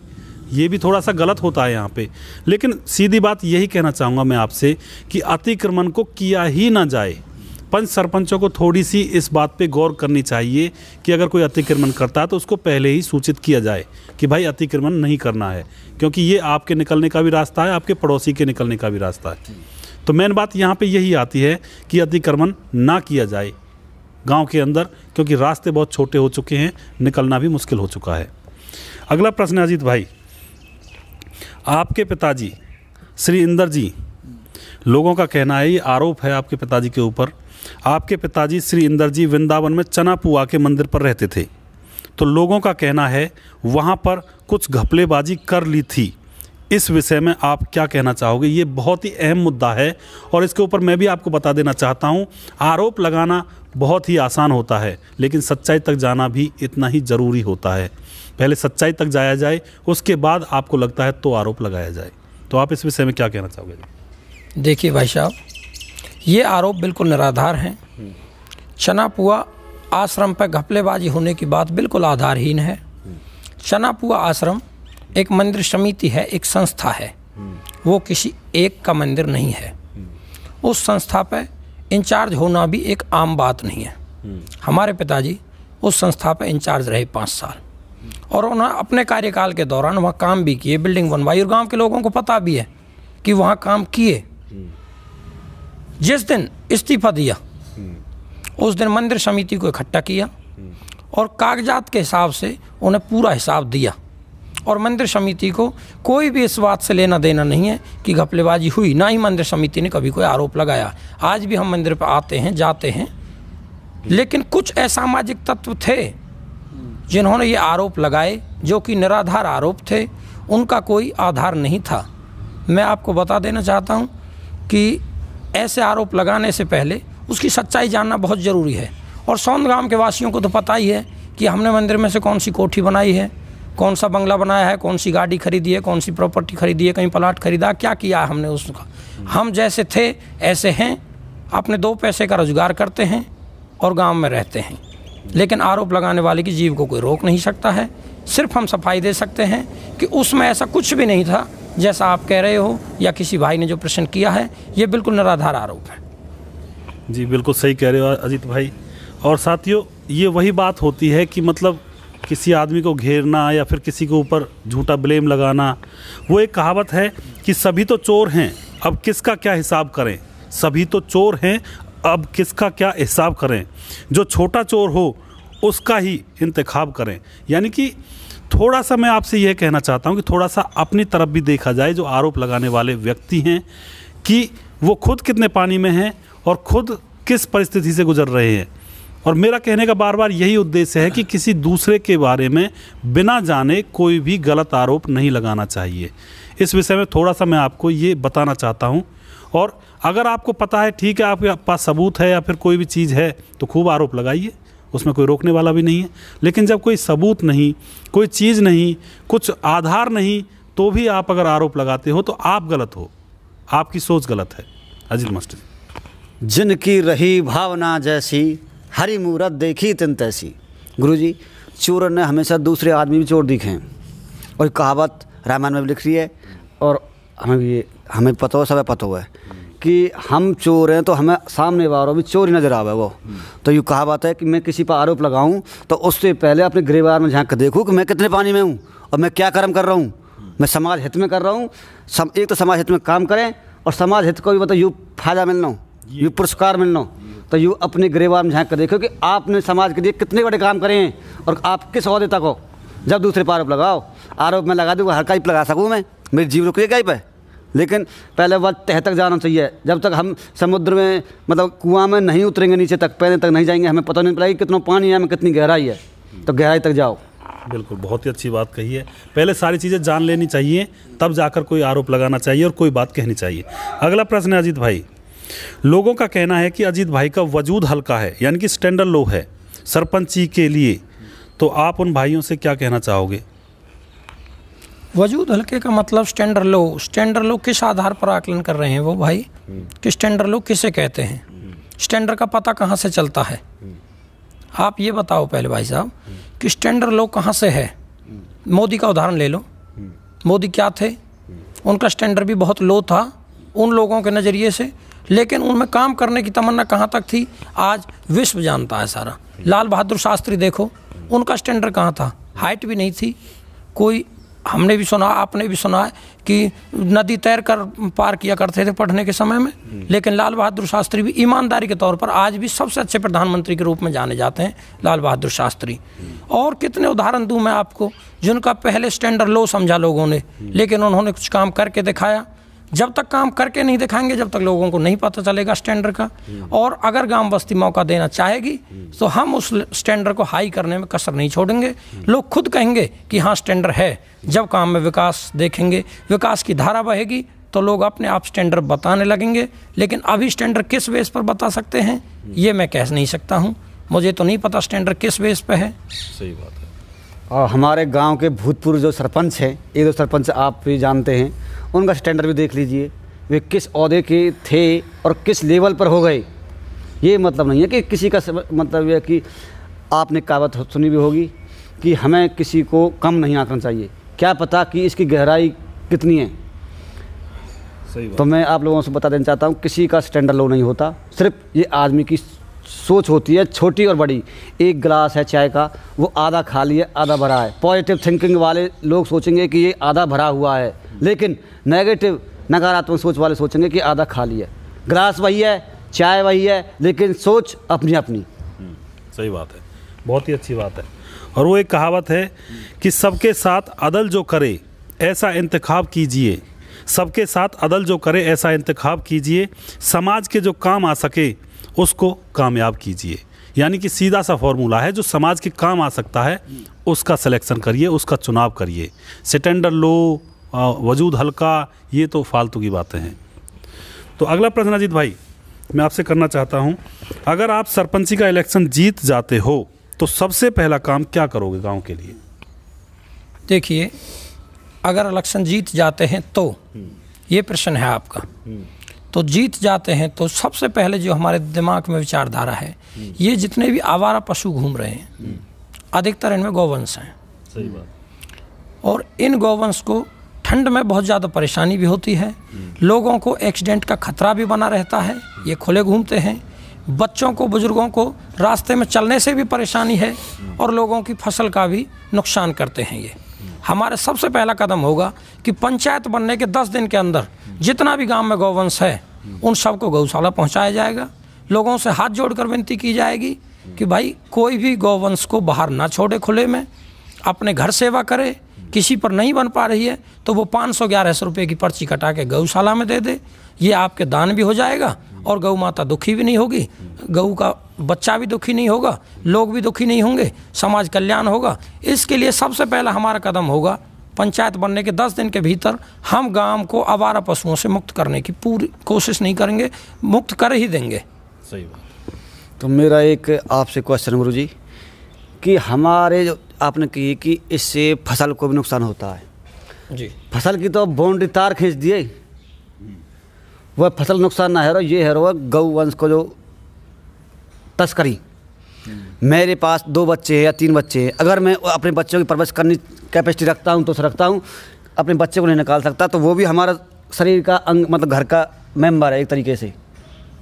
ये भी थोड़ा सा गलत होता है यहाँ पे लेकिन सीधी बात यही कहना चाहूँगा मैं आपसे कि अतिक्रमण को किया ही ना जाए पंच सरपंचों को थोड़ी सी इस बात पे गौर करनी चाहिए कि अगर कोई अतिक्रमण करता है तो उसको पहले ही सूचित किया जाए कि भाई अतिक्रमण नहीं करना है क्योंकि ये आपके निकलने का भी रास्ता है आपके पड़ोसी के निकलने का भी रास्ता है तो मेन बात यहाँ पे यही आती है कि अतिक्रमण ना किया जाए गांव के अंदर क्योंकि रास्ते बहुत छोटे हो चुके हैं निकलना भी मुश्किल हो चुका है अगला प्रश्न अजीत भाई आपके पिताजी श्री इंदर जी लोगों का कहना है ये आरोप है आपके पिताजी के ऊपर आपके पिताजी श्री इंदर जी वृंदावन में चनापुआ के मंदिर पर रहते थे तो लोगों का कहना है वहाँ पर कुछ घपलेबाजी कर ली थी इस विषय में आप क्या कहना चाहोगे ये बहुत ही अहम मुद्दा है और इसके ऊपर मैं भी आपको बता देना चाहता हूँ आरोप लगाना बहुत ही आसान होता है लेकिन सच्चाई तक जाना भी इतना ही ज़रूरी होता है पहले सच्चाई तक जाया जाए उसके बाद आपको लगता है तो आरोप लगाया जाए तो आप इस विषय में क्या कहना चाहोगे देखिए भाई साहब ये आरोप बिल्कुल निराधार हैं चनापुआ आश्रम पर घपलेबाजी होने की बात बिल्कुल आधारहीन है चनापुआ आश्रम एक मंदिर समिति है एक संस्था है वो किसी एक का मंदिर नहीं है उस संस्था पर इंचार्ज होना भी एक आम बात नहीं है हमारे पिताजी उस संस्था पर इंचार्ज रहे पाँच साल और उन्होंने अपने कार्यकाल के दौरान वहाँ काम भी किए बिल्डिंग बनवाई और गांव के लोगों को पता भी है कि वहाँ काम किए हम्म। जिस दिन इस्तीफा दिया हम्म। उस दिन मंदिर समिति को इकट्ठा किया हम्म। और कागजात के हिसाब से उन्हें पूरा हिसाब दिया और मंदिर समिति को कोई भी इस बात से लेना देना नहीं है कि घपलेबाजी हुई ना ही मंदिर समिति ने कभी कोई आरोप लगाया आज भी हम मंदिर पर आते हैं जाते हैं लेकिन कुछ असामाजिक तत्व थे जिन्होंने ये आरोप लगाए जो कि निराधार आरोप थे उनका कोई आधार नहीं था मैं आपको बता देना चाहता हूँ कि ऐसे आरोप लगाने से पहले उसकी सच्चाई जानना बहुत ज़रूरी है और सौंद गांव के वासियों को तो पता ही है कि हमने मंदिर में से कौन सी कोठी बनाई है कौन सा बंगला बनाया है कौन सी गाड़ी खरीदी है कौन सी प्रॉपर्टी खरीदी है कहीं प्लाट खरीदा क्या किया है हमने उसका हम जैसे थे ऐसे हैं अपने दो पैसे का रोजगार करते हैं और गांव में रहते हैं लेकिन आरोप लगाने वाले की जीव को कोई रोक नहीं सकता है सिर्फ हम सफाई दे सकते हैं कि उसमें ऐसा कुछ भी नहीं था जैसा आप कह रहे हो या किसी भाई ने जो प्रश्न किया है ये बिल्कुल निराधार आरोप है जी बिल्कुल सही कह रहे हो अजीत भाई और साथियों ये वही बात होती है कि मतलब किसी आदमी को घेरना या फिर किसी के ऊपर झूठा ब्लेम लगाना वो एक कहावत है कि सभी तो चोर हैं अब किसका क्या हिसाब करें सभी तो चोर हैं अब किसका क्या हिसाब करें जो छोटा चोर हो उसका ही इंतखब करें यानी कि थोड़ा सा मैं आपसे यह कहना चाहता हूं कि थोड़ा सा अपनी तरफ भी देखा जाए जो आरोप लगाने वाले व्यक्ति हैं कि वो खुद कितने पानी में हैं और खुद किस परिस्थिति से गुजर रहे हैं और मेरा कहने का बार बार यही उद्देश्य है कि किसी दूसरे के बारे में बिना जाने कोई भी गलत आरोप नहीं लगाना चाहिए इस विषय में थोड़ा सा मैं आपको ये बताना चाहता हूँ और अगर आपको पता है ठीक है आपके पास सबूत है या फिर कोई भी चीज़ है तो खूब आरोप लगाइए उसमें कोई रोकने वाला भी नहीं है लेकिन जब कोई सबूत नहीं कोई चीज़ नहीं कुछ आधार नहीं तो भी आप अगर आरोप लगाते हो तो आप गलत हो आपकी सोच गलत है अजीत मस्ट जिनकी रही भावना जैसी हरी मूरत देखी तिन तैसी गुरु जी चोर ने हमेशा दूसरे आदमी भी चोर दिखे और कहावत रामायण में भी लिख रही है और हमें भी हमें पता हो सब पता हुआ है कि हम चोर हैं तो हमें सामने वालों में चोरी नज़र आवे वो तो यू कहा बात है कि मैं किसी पर आरोप लगाऊँ तो उससे पहले अपने गृहवार में झांक कर देखूँ कि मैं कितने पानी में हूँ और मैं क्या कर्म कर रहा हूँ मैं समाज हित में कर रहा हूँ एक तो समाज हित में काम करें और समाज हित को भी मतलब यू फायदा मिलना हो यूँ पुरस्कार मिलना हो तो यूँ अपने गृहवार में झांक कर देखो कि आपने समाज के लिए कितने बड़े काम करे हैं और आप किस अहदे तक हो जब दूसरे पर आरोप लगाओ आरोप मैं लगा दूँगा हर का लगा सकूँ मैं मेरी जीव रुकी गई पे लेकिन पहले वह तह तक जाना चाहिए जब तक हम समुद्र में मतलब कुआं में नहीं उतरेंगे नीचे तक पहले तक नहीं जाएंगे हमें पता नहीं पड़ेगा कितना पानी है हमें कितनी गहराई है तो गहराई तक जाओ बिल्कुल बहुत ही अच्छी बात कही है पहले सारी चीज़ें जान लेनी चाहिए तब जाकर कोई आरोप लगाना चाहिए और कोई बात कहनी चाहिए अगला प्रश्न है अजीत भाई लोगों का कहना है कि अजीत भाई का वजूद हल्का है यानी कि स्टैंडर्ड लो है जी के लिए तो आप उन भाइयों से क्या कहना चाहोगे वजूद हल्के का मतलब स्टैंडर लो स्टैंडर्ड लो किस आधार पर आकलन कर रहे हैं वो भाई कि स्टैंडर्ड लो किसे कहते हैं स्टैंडर्ड का पता कहाँ से चलता है आप ये बताओ पहले भाई साहब कि स्टैंडर्ड लो कहाँ से है मोदी का उदाहरण ले लो मोदी क्या थे उनका स्टैंडर्ड भी बहुत लो था उन लोगों के नज़रिए से लेकिन उनमें काम करने की तमन्ना कहाँ तक थी आज विश्व जानता है सारा लाल बहादुर शास्त्री देखो उनका स्टैंडर्ड कहाँ था हाइट भी नहीं थी कोई हमने भी सुना आपने भी सुना है कि नदी तैर कर पार किया करते थे पढ़ने के समय में हम्म। लेकिन लाल बहादुर शास्त्री भी ईमानदारी के तौर पर आज भी सबसे अच्छे प्रधानमंत्री के रूप में जाने जाते हैं लाल बहादुर शास्त्री हम्म। और कितने उदाहरण दूँ मैं आपको जिनका पहले स्टैंडर्ड लो समझा लोगों ने हम्म। लेकिन उन्होंने कुछ काम करके दिखाया जब तक काम करके नहीं दिखाएंगे जब तक लोगों को नहीं पता चलेगा स्टैंडर्ड का और अगर गांव बस्ती मौका देना चाहेगी तो हम उस स्टैंडर्ड को हाई करने में कसर नहीं छोड़ेंगे लोग खुद कहेंगे कि हाँ स्टैंडर्ड है जब काम में विकास देखेंगे विकास की धारा बहेगी तो लोग अपने आप स्टैंडर्ड बताने लगेंगे लेकिन अभी स्टैंडर्ड किस बेस पर बता सकते हैं ये मैं कह नहीं सकता हूँ मुझे तो नहीं पता स्टैंडर्ड किस बेस पर है सही बात और हमारे गांव के भूतपूर्व जो सरपंच हैं ये दो सरपंच आप भी जानते हैं उनका स्टैंडर्ड भी देख लीजिए वे किस अहदे के थे और किस लेवल पर हो गए ये मतलब नहीं है कि किसी का मतलब यह कि आपने कहावत सुनी भी होगी कि हमें किसी को कम नहीं आंकना चाहिए क्या पता कि इसकी गहराई कितनी है सही बात। तो मैं आप लोगों से बता देना चाहता हूँ किसी का स्टैंडर्ड लो नहीं होता सिर्फ ये आदमी की सोच होती है छोटी और बड़ी एक गिलास है चाय का वो आधा खाली है आधा भरा है पॉजिटिव थिंकिंग वाले लोग सोचेंगे कि ये आधा भरा हुआ है लेकिन नेगेटिव नकारात्मक सोच वाले सोचेंगे कि आधा खाली है गिलास वही है चाय वही है लेकिन सोच अपनी अपनी हम्म, सही बात है बहुत ही अच्छी बात है और वो एक कहावत है कि सबके साथ अदल जो करे ऐसा इंतखब कीजिए सबके साथ अदल जो करे ऐसा इंतखब कीजिए समाज के जो काम आ सके उसको कामयाब कीजिए यानी कि सीधा सा फॉर्मूला है जो समाज के काम आ सकता है उसका सिलेक्शन करिए उसका चुनाव करिए सिटेंडर लो वजूद हल्का ये तो फालतू की बातें हैं तो अगला प्रश्न अजीत भाई मैं आपसे करना चाहता हूँ अगर आप सरपंची का इलेक्शन जीत जाते हो तो सबसे पहला काम क्या करोगे गांव के लिए देखिए अगर इलेक्शन जीत जाते हैं तो ये प्रश्न है आपका हम्म। तो जीत जाते हैं तो सबसे पहले जो हमारे दिमाग में विचारधारा है ये जितने भी आवारा पशु घूम रहे हैं अधिकतर इनमें गौवंश हैं सही बात और इन गौवंश को ठंड में बहुत ज़्यादा परेशानी भी होती है लोगों को एक्सीडेंट का खतरा भी बना रहता है ये खुले घूमते हैं बच्चों को बुजुर्गों को रास्ते में चलने से भी परेशानी है और लोगों की फसल का भी नुकसान करते हैं ये हमारे सबसे पहला कदम होगा कि पंचायत बनने के दस दिन के अंदर जितना भी गांव में गौवंश है उन सबको गौशाला पहुंचाया जाएगा लोगों से हाथ जोड़कर विनती की जाएगी कि भाई कोई भी गौवंश को बाहर ना छोड़े खुले में अपने घर सेवा करे किसी पर नहीं बन पा रही है तो वो पाँच सौ ग्यारह सौ रुपये की पर्ची कटा के गौशाला में दे दे ये आपके दान भी हो जाएगा और गौ माता दुखी भी नहीं होगी गऊ का बच्चा भी दुखी नहीं होगा लोग भी दुखी नहीं होंगे समाज कल्याण होगा इसके लिए सबसे पहला हमारा कदम होगा पंचायत बनने के दस दिन के भीतर हम गांव को आवारा पशुओं से मुक्त करने की पूरी कोशिश नहीं करेंगे मुक्त कर ही देंगे सही बात तो मेरा एक आपसे क्वेश्चन गुरु जी कि हमारे जो आपने कही कि इससे फसल को भी नुकसान होता है जी फसल की तो बाउंड्री तार खींच दिए वह फसल नुकसान ना है रो ये है रो गौ वंश को जो तस्करी मेरे पास दो बच्चे हैं या तीन बच्चे हैं अगर मैं अपने बच्चों की परवरिश करनी कैपेसिटी रखता हूँ तो रखता हूँ अपने बच्चे को नहीं निकाल सकता तो वो भी हमारा शरीर का अंग मतलब घर का मेम्बर है एक तरीके से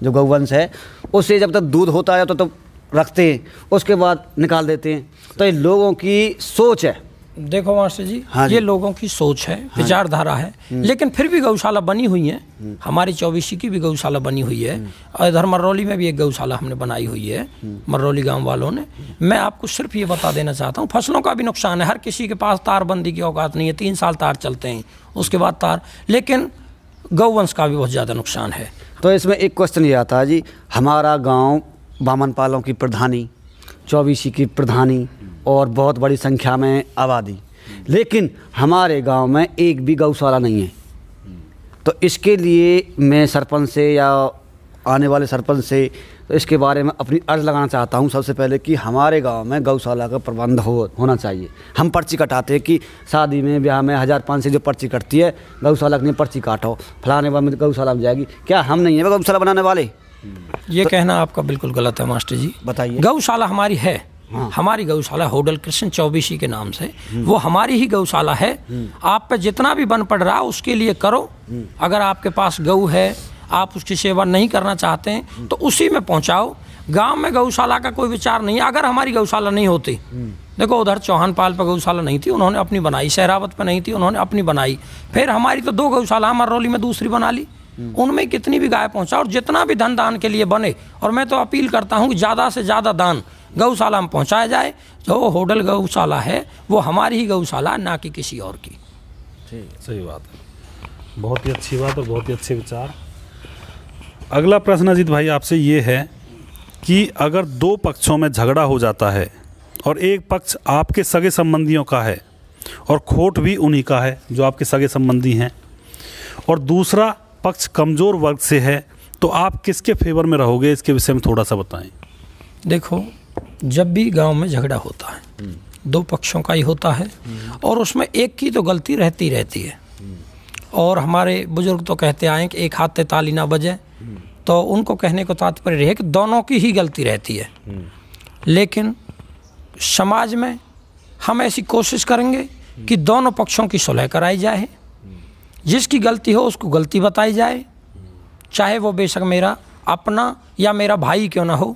जो गौवंश है उससे जब तक दूध होता है तो, तो रखते हैं उसके बाद निकाल देते हैं तो ये लोगों की सोच है देखो मास्टर जी हाँ ये जी। लोगों की सोच है हाँ विचारधारा है हम्म। लेकिन फिर भी गौशाला बनी हुई है हम्म। हमारी चौबीसी की भी गौशाला बनी हुई है और हम्म। इधर मरौली में भी एक गौशाला हमने बनाई हुई है मरौली गांव वालों ने मैं आपको सिर्फ ये बता देना चाहता हूँ फसलों का भी नुकसान है हर किसी के पास तार बंदी की औकात नहीं है तीन साल तार चलते हैं उसके बाद तार लेकिन गौवंश का भी बहुत ज़्यादा नुकसान है तो इसमें एक क्वेश्चन ये आता है जी हमारा गाँव बामनपालों की प्रधानी चौबीसी की प्रधानी और बहुत बड़ी संख्या में आबादी लेकिन हमारे गांव में एक भी गौशाला नहीं है तो इसके लिए मैं सरपंच से या आने वाले सरपंच से तो इसके बारे में अपनी अर्ज़ लगाना चाहता हूँ सबसे पहले कि हमारे गांव में गौशाला का प्रबंध हो होना चाहिए हम पर्ची कटाते हैं कि शादी में ब्याह में हज़ार पाँच से जो पर्ची कटती है गौशाला के लिए पर्ची काटो फलाने वाले में गौशाला में जाएगी क्या हम नहीं है गौशाला बनाने वाले ये तो, कहना आपका बिल्कुल गलत है मास्टर जी बताइए गौशाला हमारी है हाँ। हमारी गौशाला होडल कृष्ण चौबीसी के नाम से वो हमारी ही गौशाला है आप पे जितना भी बन पड़ रहा उसके लिए करो अगर आपके पास गऊ है आप उसकी सेवा नहीं करना चाहते हैं तो उसी में पहुंचाओ गांव में गौशाला का कोई विचार नहीं अगर हमारी गौशाला नहीं होती देखो उधर चौहान पाल पर गौशाला नहीं थी उन्होंने अपनी बनाई शहरावत पर नहीं थी उन्होंने अपनी बनाई फिर हमारी तो दो गौशाला मरौली में दूसरी बना ली उनमें कितनी भी गाय पहुंचा और जितना भी धन दान के लिए बने और मैं तो अपील करता हूँ ज़्यादा से ज़्यादा दान गौशाला में पहुँचाया जाए जो होटल गौशाला है वो हमारी ही गौशाला ना कि किसी और की ठीक सही बात है बहुत ही अच्छी बात और बहुत ही अच्छे विचार अगला प्रश्न अजीत भाई आपसे ये है कि अगर दो पक्षों में झगड़ा हो जाता है और एक पक्ष आपके सगे संबंधियों का है और खोट भी उन्हीं का है जो आपके सगे संबंधी हैं और दूसरा पक्ष कमज़ोर वर्ग से है तो आप किसके फेवर में रहोगे इसके विषय में थोड़ा सा बताएं देखो जब भी गांव में झगड़ा होता है दो पक्षों का ही होता है और उसमें एक की तो गलती रहती रहती है और हमारे बुजुर्ग तो कहते आए कि एक हाथ से ताली ना बजे तो उनको कहने को तात्पर्य है कि दोनों की ही गलती रहती है लेकिन समाज में हम ऐसी कोशिश करेंगे कि दोनों पक्षों की सुलह कराई जाए जिसकी गलती हो उसको गलती बताई जाए चाहे वो बेशक मेरा अपना या मेरा भाई क्यों ना हो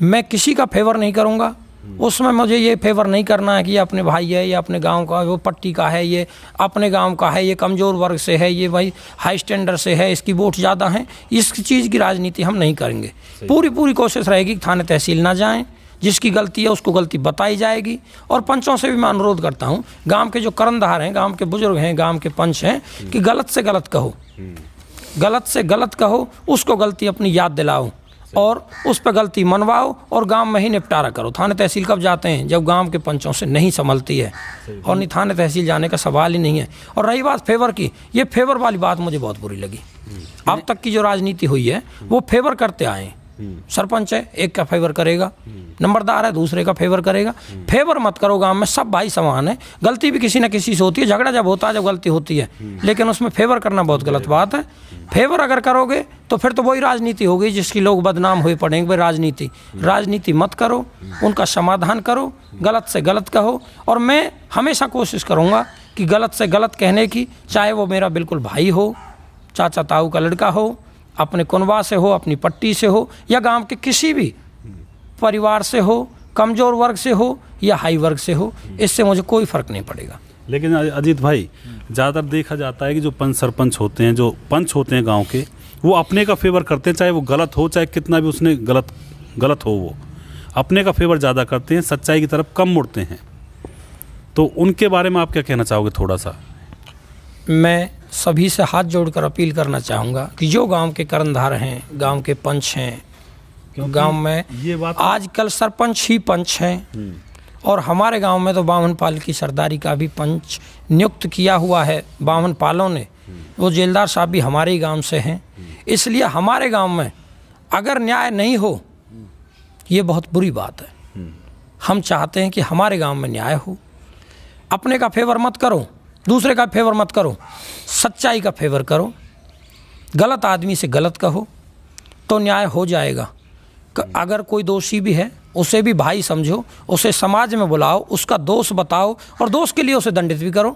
मैं किसी का फेवर नहीं करूँगा हम्म। उसमें मुझे ये फेवर नहीं करना है कि ये अपने भाई है ये अपने गांव का वो पट्टी का है ये अपने गांव का है ये कमज़ोर वर्ग से है ये भाई हाई स्टैंडर्ड से है इसकी वोट ज़्यादा हैं इस चीज़ की राजनीति हम नहीं करेंगे पूरी पूरी कोशिश रहेगी कि थाने तहसील ना जाएँ जिसकी गलती है उसको गलती बताई जाएगी और पंचों से भी मैं अनुरोध करता हूँ गाँव के जो करणधार हैं गाँव के बुजुर्ग हैं गाँव के पंच हैं हम्म। कि गलत से गलत कहो हम्म। गलत से गलत कहो उसको गलती अपनी याद दिलाओ और उस पर गलती मनवाओ और गांव में ही निपटारा करो थाने तहसील कब जाते हैं जब गांव के पंचों से नहीं संभलती है और नहीं थाने तहसील जाने का सवाल ही नहीं है और रही बात फेवर की ये फेवर वाली बात मुझे बहुत बुरी लगी हम्म। अब तक की जो राजनीति हुई है वो फेवर करते आए हैं सरपंच है एक का फेवर करेगा नंबरदार है दूसरे का फेवर करेगा फेवर मत करो गांव में सब भाई समान है गलती भी किसी ना किसी से होती है झगड़ा जब होता है जब गलती होती है लेकिन उसमें फेवर करना बहुत गलत बात है फेवर अगर करोगे तो फिर तो वही राजनीति होगी जिसकी लोग बदनाम हुए पड़ेंगे भाई राजनीति राजनीति मत करो उनका समाधान करो गलत से गलत कहो और मैं हमेशा कोशिश करूँगा कि गलत से गलत कहने की चाहे वो मेरा बिल्कुल भाई हो चाचा ताऊ का लड़का हो अपने कुनबा से हो अपनी पट्टी से हो या गांव के किसी भी परिवार से हो कमज़ोर वर्ग से हो या हाई वर्ग से हो इससे मुझे कोई फ़र्क नहीं पड़ेगा लेकिन अजीत भाई ज़्यादातर देखा जाता है कि जो पंच सरपंच होते हैं जो पंच होते हैं गांव के वो अपने का फेवर करते हैं चाहे वो गलत हो चाहे कितना भी उसने गलत गलत हो वो अपने का फेवर ज़्यादा करते हैं सच्चाई की तरफ कम मुड़ते हैं तो उनके बारे में आप क्या कहना चाहोगे थोड़ा सा मैं सभी से हाथ जोड़कर अपील करना चाहूँगा कि जो गांव के कर्णधार हैं गांव के पंच हैं गांव में ये बात आजकल सरपंच ही पंच हैं हम्म। और हमारे गांव में तो बामन पाल की सरदारी का भी पंच नियुक्त किया हुआ है बावन पालों ने हम्म। वो जेलदार साहब भी हमारे ही गाँव से हैं हम्म। इसलिए हमारे गाँव में अगर न्याय नहीं हो ये बहुत बुरी बात है हम चाहते हैं कि हमारे गाँव में न्याय हो अपने का फेवर मत करो दूसरे का फेवर मत करो सच्चाई का फेवर करो गलत आदमी से गलत कहो तो न्याय हो जाएगा अगर कोई दोषी भी है उसे भी भाई समझो उसे समाज में बुलाओ उसका दोष बताओ और दोष के लिए उसे दंडित भी करो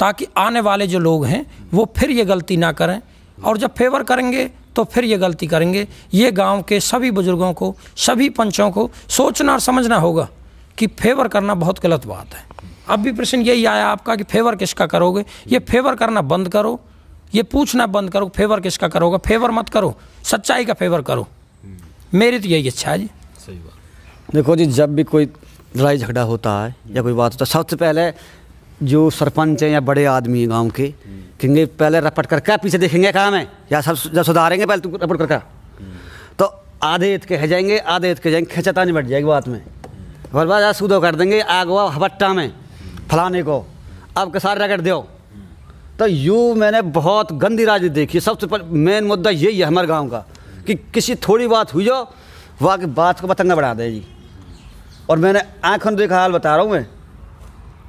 ताकि आने वाले जो लोग हैं वो फिर ये गलती ना करें और जब फेवर करेंगे तो फिर ये गलती करेंगे ये गांव के सभी बुज़ुर्गों को सभी पंचों को सोचना और समझना होगा कि फेवर करना बहुत गलत बात है अब भी प्रश्न यही आया आपका कि फेवर किसका करोगे ये फेवर करना बंद करो ये पूछना बंद करो फेवर किसका करोगे फेवर मत करो सच्चाई का फेवर करो हम्म। मेरी तो यही इच्छा है जी सही बात देखो जी जब भी कोई लड़ाई झगड़ा होता है या कोई बात होता है सबसे पहले जो सरपंच हैं या बड़े आदमी हैं गांव के हम्म। कहेंगे पहले रपट कर क्या पीछे देखेंगे काम है या सब जब सुधारेंगे पहले तुम रपट कर क्या हम्म। तो आधे इत के है जाएंगे आधे इत के जाएंगे खेचता नहीं बढ़ जाएगी बात में और बाद सूदो कर देंगे आगवा हबट्टा में फलाने को आपके सारे रगड़ दो तो यू मैंने बहुत गंदी राजनीति देखी सबसे मेन मुद्दा यही है हमारे गाँव का कि किसी थोड़ी बात हुई हो वह आके बात को पतंगा बढ़ा दे जी और मैंने आँखों देखा हाल बता रहा हूँ मैं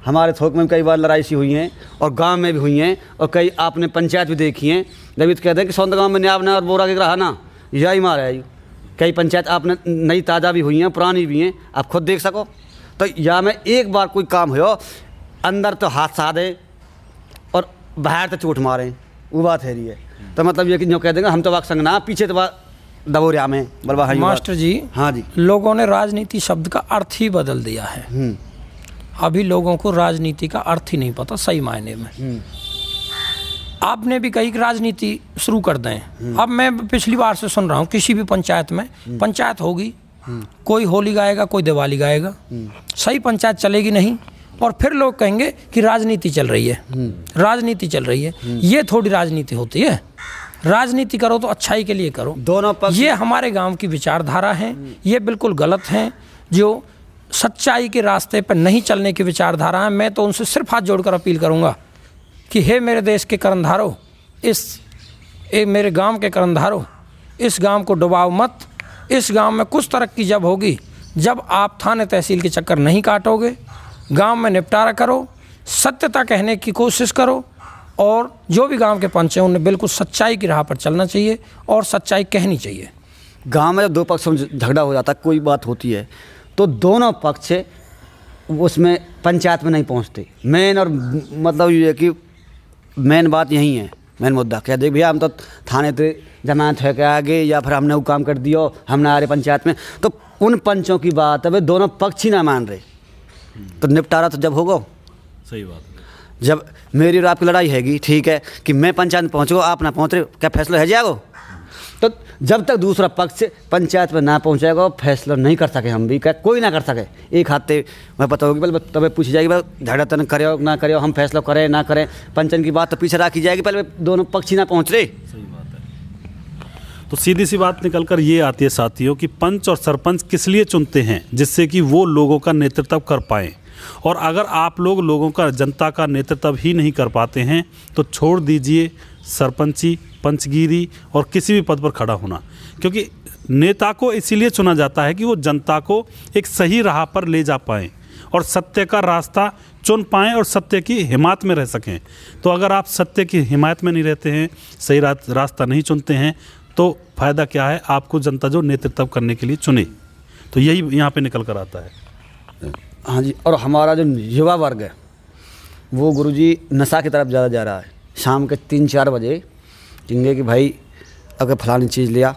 हमारे थोक में कई बार लड़ाई सी हुई हैं और गांव में भी हुई हैं और कई आपने पंचायत भी देखी हैं जब तो कहते हैं कि सौंद गाँव में न्याय और बोरा के रहा ना यही मारा है कई पंचायत आपने नई ताज़ा भी हुई हैं पुरानी भी हैं आप खुद देख सको तो या मैं एक बार कोई काम हो अंदर तो हाथ साधे और बाहर तो चोट मारे वो बात है रही है तो मतलब ये जो कह देंगे हम तो वाक संग ना पीछे तो दबोरिया में बलवा हाँ मास्टर जी हाँ जी लोगों ने राजनीति शब्द का अर्थ ही बदल दिया है हम्म। अभी लोगों को राजनीति का अर्थ ही नहीं पता सही मायने में हम्म। आपने भी कही कि राजनीति शुरू कर दें हम्म। अब मैं पिछली बार से सुन रहा हूँ किसी भी पंचायत में पंचायत होगी कोई होली गाएगा कोई दिवाली गाएगा सही पंचायत चलेगी नहीं और फिर लोग कहेंगे कि राजनीति चल रही है हम्म। राजनीति चल रही है हम्म। ये थोड़ी राजनीति होती है राजनीति करो तो अच्छाई के लिए करो दोनों पक्ष ये हमारे गांव की विचारधारा है हम्म। ये बिल्कुल गलत है जो सच्चाई के रास्ते पर नहीं चलने की विचारधारा है मैं तो उनसे सिर्फ हाथ जोड़कर अपील करूंगा कि हे मेरे देश के करणधारो इस ए मेरे गांव के करणधारो इस गांव को डुबाओ मत इस गांव में कुछ तरक्की जब होगी जब आप थाने तहसील के चक्कर नहीं काटोगे गांव में निपटारा करो सत्यता कहने की कोशिश करो और जो भी गांव के पंच हैं उन्हें बिल्कुल सच्चाई की राह पर चलना चाहिए और सच्चाई कहनी चाहिए गांव में जब दो पक्ष में झगड़ा हो जाता कोई बात होती है तो दोनों पक्ष उसमें पंचायत में नहीं पहुंचते मेन और मतलब ये कि मेन बात यही है मेन मुद्दा क्या देख भैया हम तो थाने थे जमानत है के आगे या फिर हमने वो काम कर दिया हमने आ रहे पंचायत में तो उन पंचों की बात है वे दोनों पक्ष ही ना मान रहे तो निपटारा तो जब होगा सही बात जब मेरी और आपकी लड़ाई हैगी ठीक है कि मैं पंचायत में पहुँचूँगा आप ना पहुँच रहे क्या फैसला है जाएगा तो जब तक दूसरा पक्ष पंचायत में ना पहुँचाएगा फैसला नहीं कर सके हम भी क्या कोई ना कर सके एक हाथ मैं पता होगी पहले तब पूछी जाएगी भाई धड़ा तन करे ना करे हम फैसला करें ना करें पंचायत की बात तो पीछे रखी जाएगी पहले दोनों पक्ष ही ना पहुँच रहे तो सीधी सी बात निकल कर ये आती है साथियों कि पंच और सरपंच किस लिए चुनते हैं जिससे कि वो लोगों का नेतृत्व कर पाएँ और अगर आप लोग लोगों का जनता का नेतृत्व ही नहीं कर पाते हैं तो छोड़ दीजिए सरपंची पंचगिरी और किसी भी पद पर खड़ा होना क्योंकि नेता को इसीलिए चुना जाता है कि वो जनता को एक सही राह पर ले जा पाएँ और सत्य का रास्ता चुन पाएँ और सत्य की हिमात में रह सकें तो अगर आप सत्य की हिमायत में नहीं रहते हैं सही रास्ता नहीं चुनते हैं तो फ़ायदा क्या है आपको जनता जो नेतृत्व करने के लिए चुने तो यही यहाँ पे निकल कर आता है हाँ जी और हमारा जो युवा वर्ग है वो गुरुजी नशा की तरफ ज़्यादा जा रहा है शाम के तीन चार बजे कहेंगे कि भाई अगर फलानी चीज़ लिया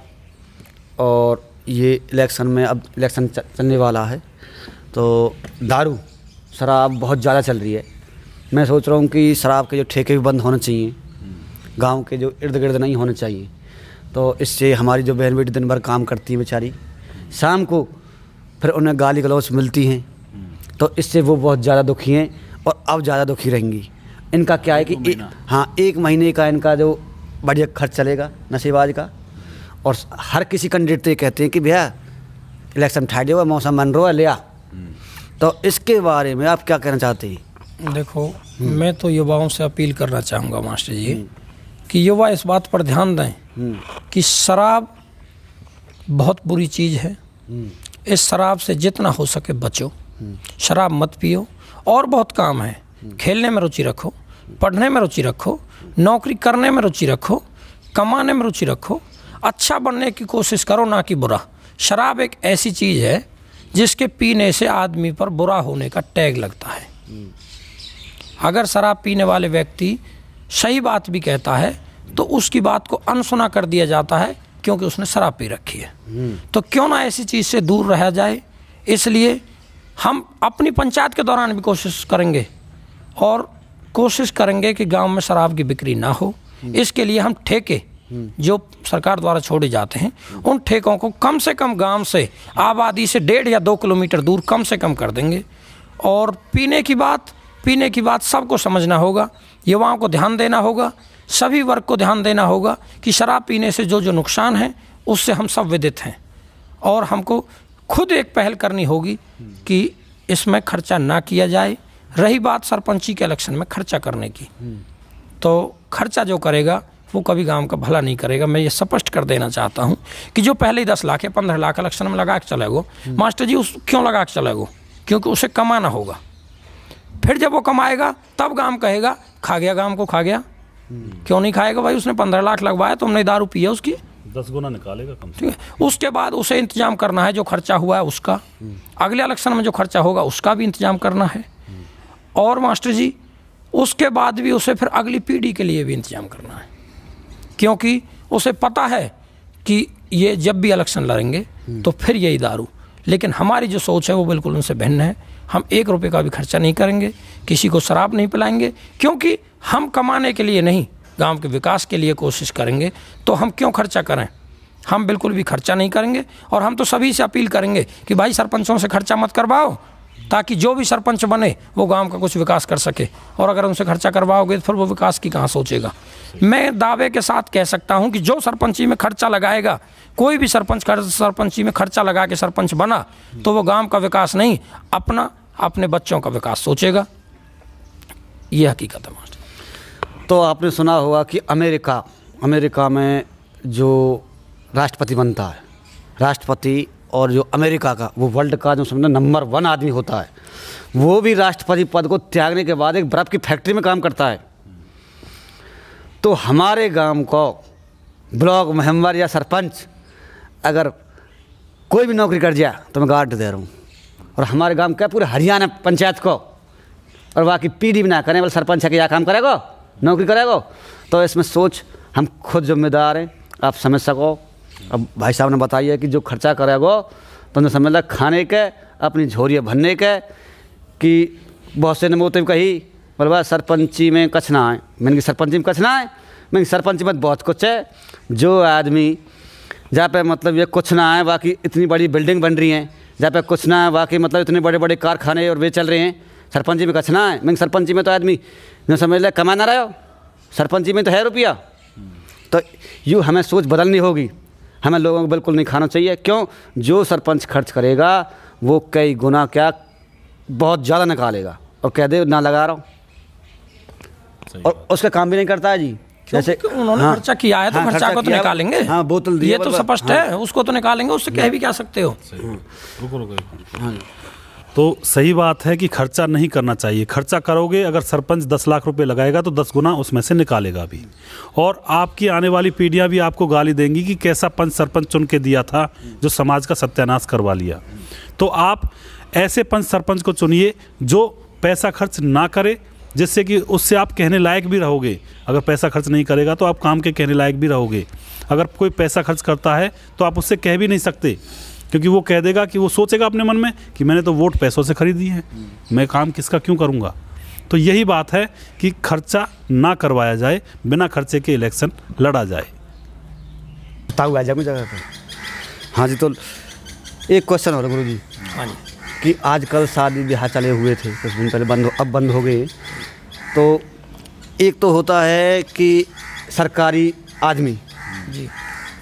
और ये इलेक्शन में अब इलेक्शन चलने वाला है तो दारू शराब बहुत ज़्यादा चल रही है मैं सोच रहा हूँ कि शराब के जो ठेके भी बंद होने चाहिए गांव के जो इर्द गिर्द नहीं होने चाहिए तो इससे हमारी जो बहन बेटी दिन भर काम करती है बेचारी शाम को फिर उन्हें गाली गलौज मिलती हैं तो इससे वो बहुत ज़्यादा दुखी हैं और अब ज़्यादा दुखी रहेंगी इनका क्या है कि ए, हाँ एक महीने का इनका जो बढ़िया खर्च चलेगा नशेबाज का और हर किसी कैंडिडेट ये कहते हैं कि भैया इलेक्शन ठाई दे मौसम बन रहा है लिया तो इसके बारे में आप क्या कहना चाहते हैं देखो हम्म। मैं तो युवाओं से अपील करना चाहूँगा मास्टर जी हम्म। कि युवा इस बात पर ध्यान दें कि शराब बहुत बुरी चीज़ है इस शराब से जितना हो सके बचो शराब मत पियो और बहुत काम है खेलने में रुचि रखो पढ़ने में रुचि रखो नौकरी करने में रुचि रखो कमाने में रुचि रखो अच्छा बनने की कोशिश करो ना कि बुरा शराब एक ऐसी चीज़ है जिसके पीने से आदमी पर बुरा होने का टैग लगता है अगर शराब पीने वाले व्यक्ति सही बात भी कहता है तो उसकी बात को अनसुना कर दिया जाता है क्योंकि उसने शराब पी रखी है तो क्यों ना ऐसी चीज़ से दूर रह जाए इसलिए हम अपनी पंचायत के दौरान भी कोशिश करेंगे और कोशिश करेंगे कि गांव में शराब की बिक्री ना हो इसके लिए हम ठेके जो सरकार द्वारा छोड़े जाते हैं उन ठेकों को कम से कम गांव से आबादी से डेढ़ या दो किलोमीटर दूर कम से कम कर देंगे और पीने की बात पीने की बात सबको समझना होगा युवाओं को ध्यान देना होगा सभी वर्ग को ध्यान देना होगा कि शराब पीने से जो जो नुकसान है उससे हम सब विदित हैं और हमको खुद एक पहल करनी होगी कि इसमें खर्चा ना किया जाए रही बात सरपंची के इलेक्शन में खर्चा करने की तो खर्चा जो करेगा वो कभी गांव का भला नहीं करेगा मैं ये स्पष्ट कर देना चाहता हूँ कि जो पहले ही दस लाख या पंद्रह लाख इलेक्शन में लगा के चले गो मास्टर जी उस क्यों लगा के चले गो क्योंकि उसे कमाना होगा फिर जब वो कमाएगा तब गांव कहेगा खा गया गांव को खा गया क्यों नहीं खाएगा भाई उसने पंद्रह लाख लगवाया तो हमने दारू पी है उसकी दस गुना निकालेगा कम ठीक है उसके बाद उसे इंतजाम करना है जो खर्चा हुआ है उसका अगले इलेक्शन में जो खर्चा होगा उसका भी इंतजाम करना है और मास्टर जी उसके बाद भी उसे फिर अगली पीढ़ी के लिए भी इंतजाम करना है क्योंकि उसे पता है कि ये जब भी इलेक्शन लड़ेंगे तो फिर यही दारू लेकिन हमारी जो सोच है वो बिल्कुल उनसे भिन्न है हम एक रुपये का भी खर्चा नहीं करेंगे किसी को शराब नहीं पिलाएंगे क्योंकि हम कमाने के लिए नहीं गांव के विकास के लिए कोशिश करेंगे तो हम क्यों खर्चा करें हम बिल्कुल भी खर्चा नहीं करेंगे और हम तो सभी से अपील करेंगे कि भाई सरपंचों से खर्चा मत करवाओ ताकि जो भी सरपंच बने वो गांव का कुछ विकास कर सके और अगर उनसे खर्चा करवाओगे तो फिर वो विकास की कहाँ सोचेगा मैं दावे के साथ कह सकता हूँ कि जो सरपंची में खर्चा लगाएगा कोई भी सरपंच सरपंची में खर्चा लगा के सरपंच बना तो वो गाँव का विकास नहीं अपना अपने बच्चों का विकास सोचेगा ये हकीकत है तो आपने सुना होगा कि अमेरिका अमेरिका में जो राष्ट्रपति बनता है राष्ट्रपति और जो अमेरिका का वो वर्ल्ड का जो समझना नंबर वन आदमी होता है वो भी राष्ट्रपति पद को त्यागने के बाद एक बर्फ़ की फैक्ट्री में काम करता है तो हमारे गांव को ब्लॉक महम्बर या सरपंच अगर कोई भी नौकरी कर जाए तो मैं गार्ड दे रहा हूँ और हमारे गांव क्या पूरे हरियाणा पंचायत को और बाकी पीढ़ी भी ना करें बोले सरपंच है कि क्या काम करेगा नौकरी करेगा तो इसमें सोच हम खुद जिम्मेदार हैं आप समझ सको अब भाई साहब ने बताइए कि जो खर्चा करेगा तो उन्हें समझ लगा खाने के अपनी झोरिया भरने के कि बहुत से ने मोतब कही बोलवा सरपंची में कछ ना आए मैंने कि सरपंची में कछ ना आए मैंने सरपंची में बहुत कुछ है जो आदमी जहाँ पे मतलब ये कुछ ना आए बाकी इतनी बड़ी बिल्डिंग बन रही हैं जहाँ पे कुछ ना है बाकी मतलब इतने बड़े बड़े कारखाने और वे चल रहे हैं जी में कछना है मैं सरपंची में तो आदमी समझ लिया कमा ना रहे हो सरपंच जी में तो है रुपया तो यूँ हमें सोच बदलनी होगी हमें लोगों को बिल्कुल नहीं खाना चाहिए क्यों जो सरपंच खर्च करेगा वो कई गुना क्या बहुत ज़्यादा निकालेगा और कह दे ना लगा रहा हूँ और उसका काम भी नहीं करता है जी जैसे उन्होंने हाँ। खर्चा किया है तो हाँ, खर्चा को तो निकालेंगे हाँ बोतल ये तो स्पष्ट हाँ। है उसको तो निकालेंगे उससे कह भी क्या सकते हो तो सही बात है कि खर्चा नहीं करना चाहिए खर्चा करोगे अगर सरपंच दस लाख रुपए लगाएगा तो दस गुना उसमें से निकालेगा भी और आपकी आने वाली पीढ़ियाँ भी आपको गाली देंगी कि कैसा पंच सरपंच चुन के दिया था जो समाज का सत्यानाश करवा लिया तो आप ऐसे पंच सरपंच को चुनिए जो पैसा खर्च ना करे जिससे कि उससे आप कहने लायक भी रहोगे अगर पैसा खर्च नहीं करेगा तो आप काम के कहने लायक भी रहोगे अगर कोई पैसा खर्च करता है तो आप उससे कह भी नहीं सकते क्योंकि वो कह देगा कि वो सोचेगा अपने मन में कि मैंने तो वोट पैसों से खरीदी है मैं काम किसका क्यों करूँगा तो यही बात है कि खर्चा ना करवाया जाए बिना खर्चे के इलेक्शन लड़ा जाए जगह पर हाँ जी तो एक क्वेश्चन और गुरु जी हाँ जी कि आजकल शादी ब्याह चले हुए थे कुछ दिन पहले बंद अब बंद हो गए तो एक तो होता है कि सरकारी आदमी जी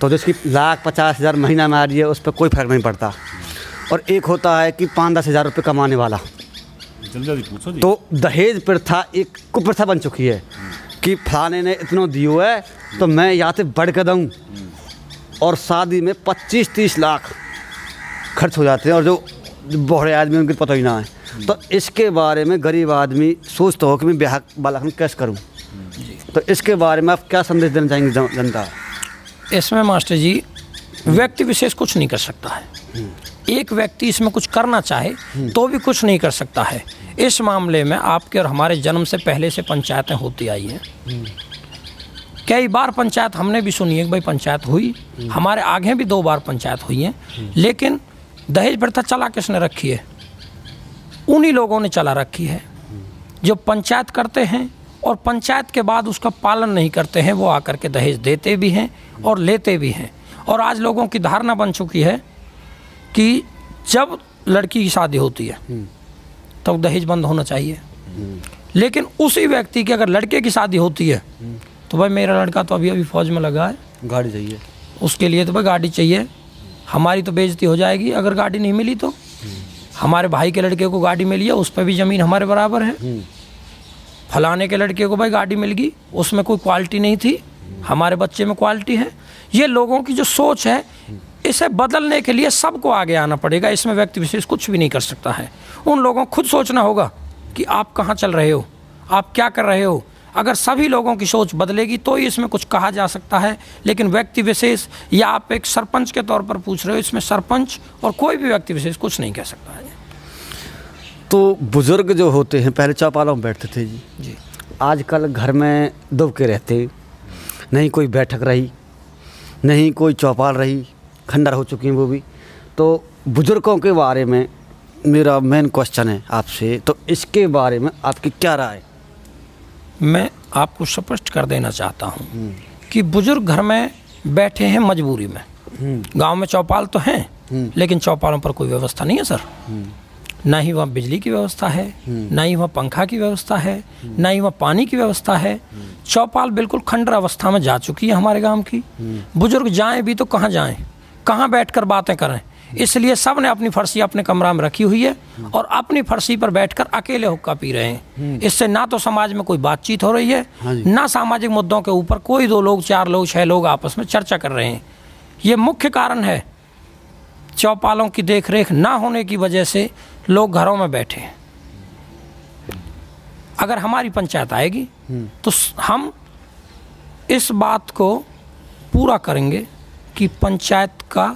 तो जिसकी लाख पचास हज़ार महीना में आ रही है उस पर कोई फ़र्क नहीं पड़ता और एक होता है कि पाँच दस हज़ार रुपये कमाने वाला तो दहेज प्रथा एक कुप्रथा बन चुकी है कि फलाने ने इतना दियो है तो मैं यहाँ से बढ़ कर दूँ और शादी में पच्चीस तीस लाख खर्च हो जाते हैं और जो बहरे आदमी उनके पता ही ना है तो इसके बारे में गरीब आदमी सोचता हो कि मैं ब्याह बालक में कैसे करूँ तो इसके बारे में आप क्या संदेश देना चाहेंगे जनता इसमें मास्टर जी व्यक्ति विशेष कुछ नहीं कर सकता है एक व्यक्ति इसमें कुछ करना चाहे तो भी कुछ नहीं कर सकता है इस मामले में आपके और हमारे जन्म से पहले से पंचायतें होती आई हैं कई बार पंचायत हमने भी सुनी है भाई पंचायत हुई हमारे आगे भी दो बार पंचायत हुई है लेकिन दहेज प्रथा चला किसने रखी है उन्हीं लोगों ने चला रखी है जो पंचायत करते हैं और पंचायत के बाद उसका पालन नहीं करते हैं वो आकर के दहेज देते भी हैं और लेते भी हैं और आज लोगों की धारणा बन चुकी है कि जब लड़की की शादी होती है हम्म। तब तो दहेज बंद होना चाहिए हम्म। लेकिन उसी व्यक्ति की अगर लड़के की शादी होती है हम्म। तो भाई मेरा लड़का तो अभी अभी फौज में लगा है गाड़ी चाहिए उसके लिए तो भाई गाड़ी चाहिए हमारी तो बेजती हो जाएगी अगर गाड़ी नहीं मिली तो हमारे भाई के लड़के को गाड़ी मिली है उस पर भी ज़मीन हमारे बराबर है फलाने के लड़के को भाई गाड़ी मिल गई उसमें कोई क्वालिटी नहीं थी हमारे बच्चे में क्वालिटी है ये लोगों की जो सोच है इसे बदलने के लिए सबको आगे आना पड़ेगा इसमें व्यक्ति विशेष कुछ भी नहीं कर सकता है उन लोगों को खुद सोचना होगा कि आप कहाँ चल रहे हो आप क्या कर रहे हो अगर सभी लोगों की सोच बदलेगी तो ही इसमें कुछ कहा जा सकता है लेकिन व्यक्ति विशेष या आप एक सरपंच के तौर पर पूछ रहे हो इसमें सरपंच और कोई भी व्यक्ति विशेष कुछ नहीं कह सकता है तो बुज़ुर्ग जो होते हैं पहले चौपालों में बैठते थे जी जी आजकल घर में दुब के रहते नहीं कोई बैठक रही नहीं कोई चौपाल रही खंडर हो चुकी हैं वो भी तो बुज़ुर्गों के बारे में मेरा मेन क्वेश्चन है आपसे तो इसके बारे में आपकी क्या राय मैं आपको स्पष्ट कर देना चाहता हूँ हम्म। कि बुज़ुर्ग घर में बैठे हैं मजबूरी में हम्म। गांव में चौपाल तो हैं हम्म। लेकिन चौपालों पर कोई व्यवस्था नहीं है सर ना ही वहाँ बिजली की व्यवस्था है ना ही वहाँ पंखा की व्यवस्था है ना ही वहाँ पानी की व्यवस्था है चौपाल बिल्कुल खंडर अवस्था में जा चुकी है हमारे गांव की बुजुर्ग जाएं भी तो कहाँ जाएं कहाँ बैठकर बातें करें इसलिए सब ने अपनी फरसी अपने कमरा में रखी हुई है और अपनी फर्सी पर बैठकर अकेले हुक्का पी रहे हैं इससे ना तो समाज में कोई बातचीत हो रही है हाँ ना सामाजिक मुद्दों के ऊपर कोई दो लोग चार लोग छह लोग आपस में चर्चा कर रहे हैं ये मुख्य कारण है चौपालों की देखरेख ना होने की वजह से लोग घरों में बैठे अगर हमारी पंचायत आएगी हम्म। तो हम इस बात को पूरा करेंगे कि पंचायत का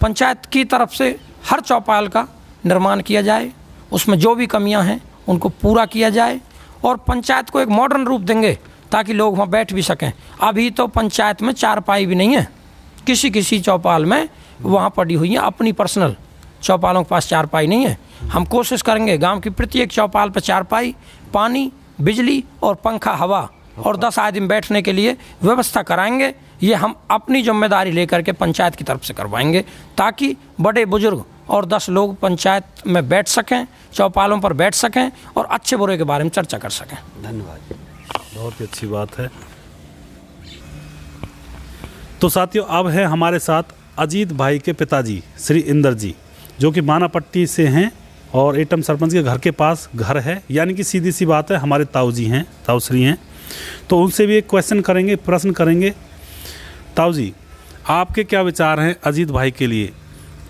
पंचायत की तरफ से हर चौपाल का निर्माण किया जाए उसमें जो भी कमियां हैं उनको पूरा किया जाए और पंचायत को एक मॉडर्न रूप देंगे ताकि लोग वहाँ बैठ भी सकें अभी तो पंचायत में चारपाई भी नहीं है किसी किसी चौपाल में वहाँ पड़ी हुई हैं अपनी पर्सनल चौपालों के पास चारपाई नहीं है हम कोशिश करेंगे गांव की प्रत्येक चौपाल पर चारपाई पानी बिजली और पंखा हवा और दस आदमी बैठने के लिए व्यवस्था कराएंगे ये हम अपनी जिम्मेदारी लेकर के पंचायत की तरफ से करवाएंगे ताकि बड़े बुजुर्ग और दस लोग पंचायत में बैठ सकें चौपालों पर बैठ सकें और अच्छे बुरे के बारे में चर्चा कर सकें धन्यवाद बहुत ही अच्छी बात है तो साथियों अब है हमारे साथ अजीत भाई के पिताजी श्री इंदर जी जो कि मानापट्टी से हैं और एटम सरपंच के घर के पास घर है यानी कि सीधी सी बात है हमारे ताऊ जी हैं ताऊश्री हैं तो उनसे भी एक क्वेश्चन करेंगे प्रश्न करेंगे ताऊ जी आपके क्या विचार हैं अजीत भाई के लिए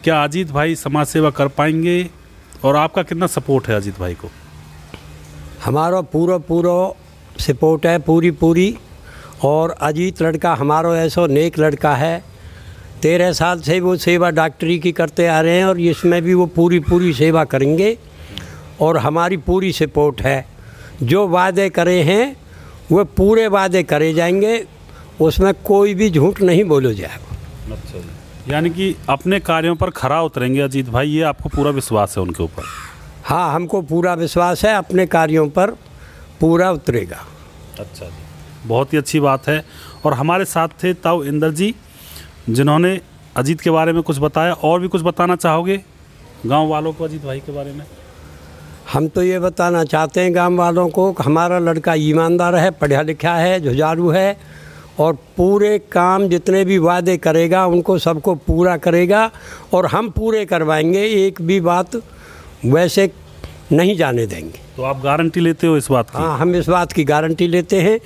क्या अजीत भाई समाज सेवा कर पाएंगे और आपका कितना सपोर्ट है अजीत भाई को हमारा पूरा पूरा सपोर्ट है पूरी पूरी और अजीत लड़का हमारा ऐसा नेक लड़का है तेरह साल से वो सेवा डॉक्टरी की करते आ रहे हैं और इसमें भी वो पूरी पूरी सेवा करेंगे और हमारी पूरी सपोर्ट है जो वादे करे हैं वो पूरे वादे करे जाएंगे उसमें कोई भी झूठ नहीं बोलो जाएगा अच्छा यानी कि अपने कार्यों पर खरा उतरेंगे अजीत भाई ये आपको पूरा विश्वास है उनके ऊपर हाँ हमको पूरा विश्वास है अपने कार्यों पर पूरा उतरेगा अच्छा जी बहुत ही अच्छी बात है और हमारे साथ थे ताऊ इंदर जी जिन्होंने अजीत के बारे में कुछ बताया और भी कुछ बताना चाहोगे गांव वालों को अजीत भाई के बारे में हम तो ये बताना चाहते हैं गांव वालों को हमारा लड़का ईमानदार है पढ़ा लिखा है जुझारू है और पूरे काम जितने भी वादे करेगा उनको सबको पूरा करेगा और हम पूरे करवाएंगे एक भी बात वैसे नहीं जाने देंगे तो आप गारंटी लेते हो इस बात की हाँ हम इस बात की गारंटी लेते हैं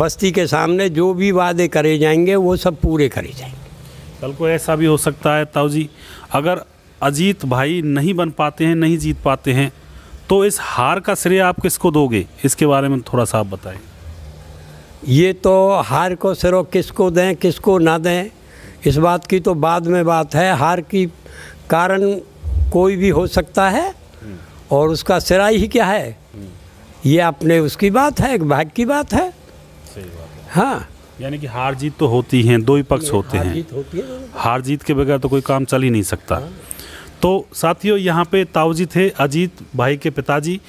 बस्ती के सामने जो भी वादे करे जाएंगे वो सब पूरे करे जाएंगे कल को ऐसा भी हो सकता है ताऊ जी अगर अजीत भाई नहीं बन पाते हैं नहीं जीत पाते हैं तो इस हार का श्रेय आप किसको दोगे इसके बारे में थोड़ा सा आप बताएं ये तो हार को श्रेय किसको दें किसको ना दें इस बात की तो बाद में बात है हार की कारण कोई भी हो सकता है और उसका सिरा ही क्या है ये अपने उसकी बात है एक भाग की बात है सही बात है हाँ यानी कि हार जीत तो होती हैं दो ही पक्ष होते हैं हार जीत के बगैर तो कोई काम चल ही नहीं सकता हाँ। तो साथियों यहाँ पे ताऊजी थे अजीत भाई के पिताजी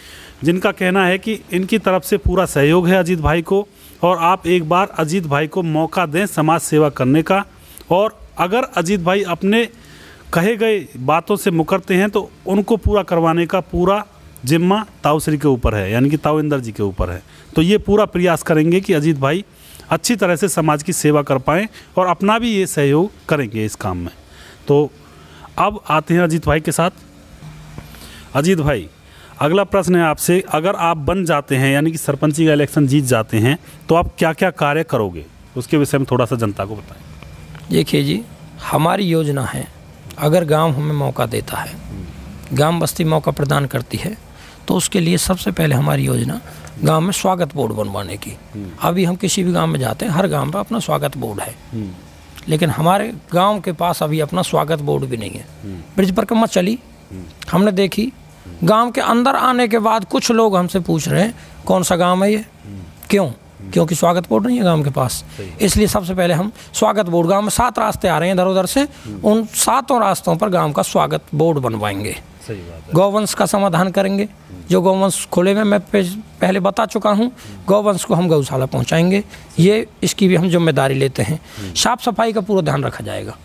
जिनका कहना है कि इनकी तरफ से पूरा सहयोग है अजीत भाई को और आप एक बार अजीत भाई को मौका दें समाज सेवा करने का और अगर अजीत भाई अपने कहे गए बातों से मुकरते हैं तो उनको पूरा करवाने का पूरा जिम्मा ताऊश्री के ऊपर है यानी कि इंदर जी के ऊपर है तो ये पूरा प्रयास करेंगे कि अजीत भाई अच्छी तरह से समाज की सेवा कर पाएँ और अपना भी ये सहयोग करेंगे इस काम में तो अब आते हैं अजीत भाई के साथ अजीत भाई अगला प्रश्न है आपसे अगर आप बन जाते हैं यानी कि सरपंची का इलेक्शन जीत जाते हैं तो आप क्या क्या कार्य करोगे उसके विषय में थोड़ा सा जनता को बताएं देखिए जी हमारी योजना है अगर गांव हमें मौका देता है गांव बस्ती मौका प्रदान करती है तो उसके लिए सबसे पहले हमारी योजना गांव में स्वागत बोर्ड बनवाने की हम्म। अभी हम किसी भी गांव में जाते हैं हर गांव में अपना स्वागत बोर्ड है हम्म। लेकिन हमारे गांव के पास अभी अपना स्वागत बोर्ड भी नहीं है हम्म। ब्रिज परिक्रमा चली हमने देखी गांव के अंदर आने के बाद कुछ लोग हमसे पूछ रहे हैं कौन सा गांव है ये क्यों क्योंकि स्वागत बोर्ड नहीं है गांव के पास इसलिए सबसे पहले हम स्वागत बोर्ड गांव में सात रास्ते आ रहे हैं इधर उधर से उन सातों रास्तों पर गांव का स्वागत बोर्ड बनवाएंगे गौवंश का समाधान करेंगे जो गौवंश खोले में मैं पहले बता चुका हूँ गौवंश को हम गौशाला पहुँचाएंगे ये इसकी भी हम जिम्मेदारी लेते हैं साफ़ सफाई का पूरा ध्यान रखा जाएगा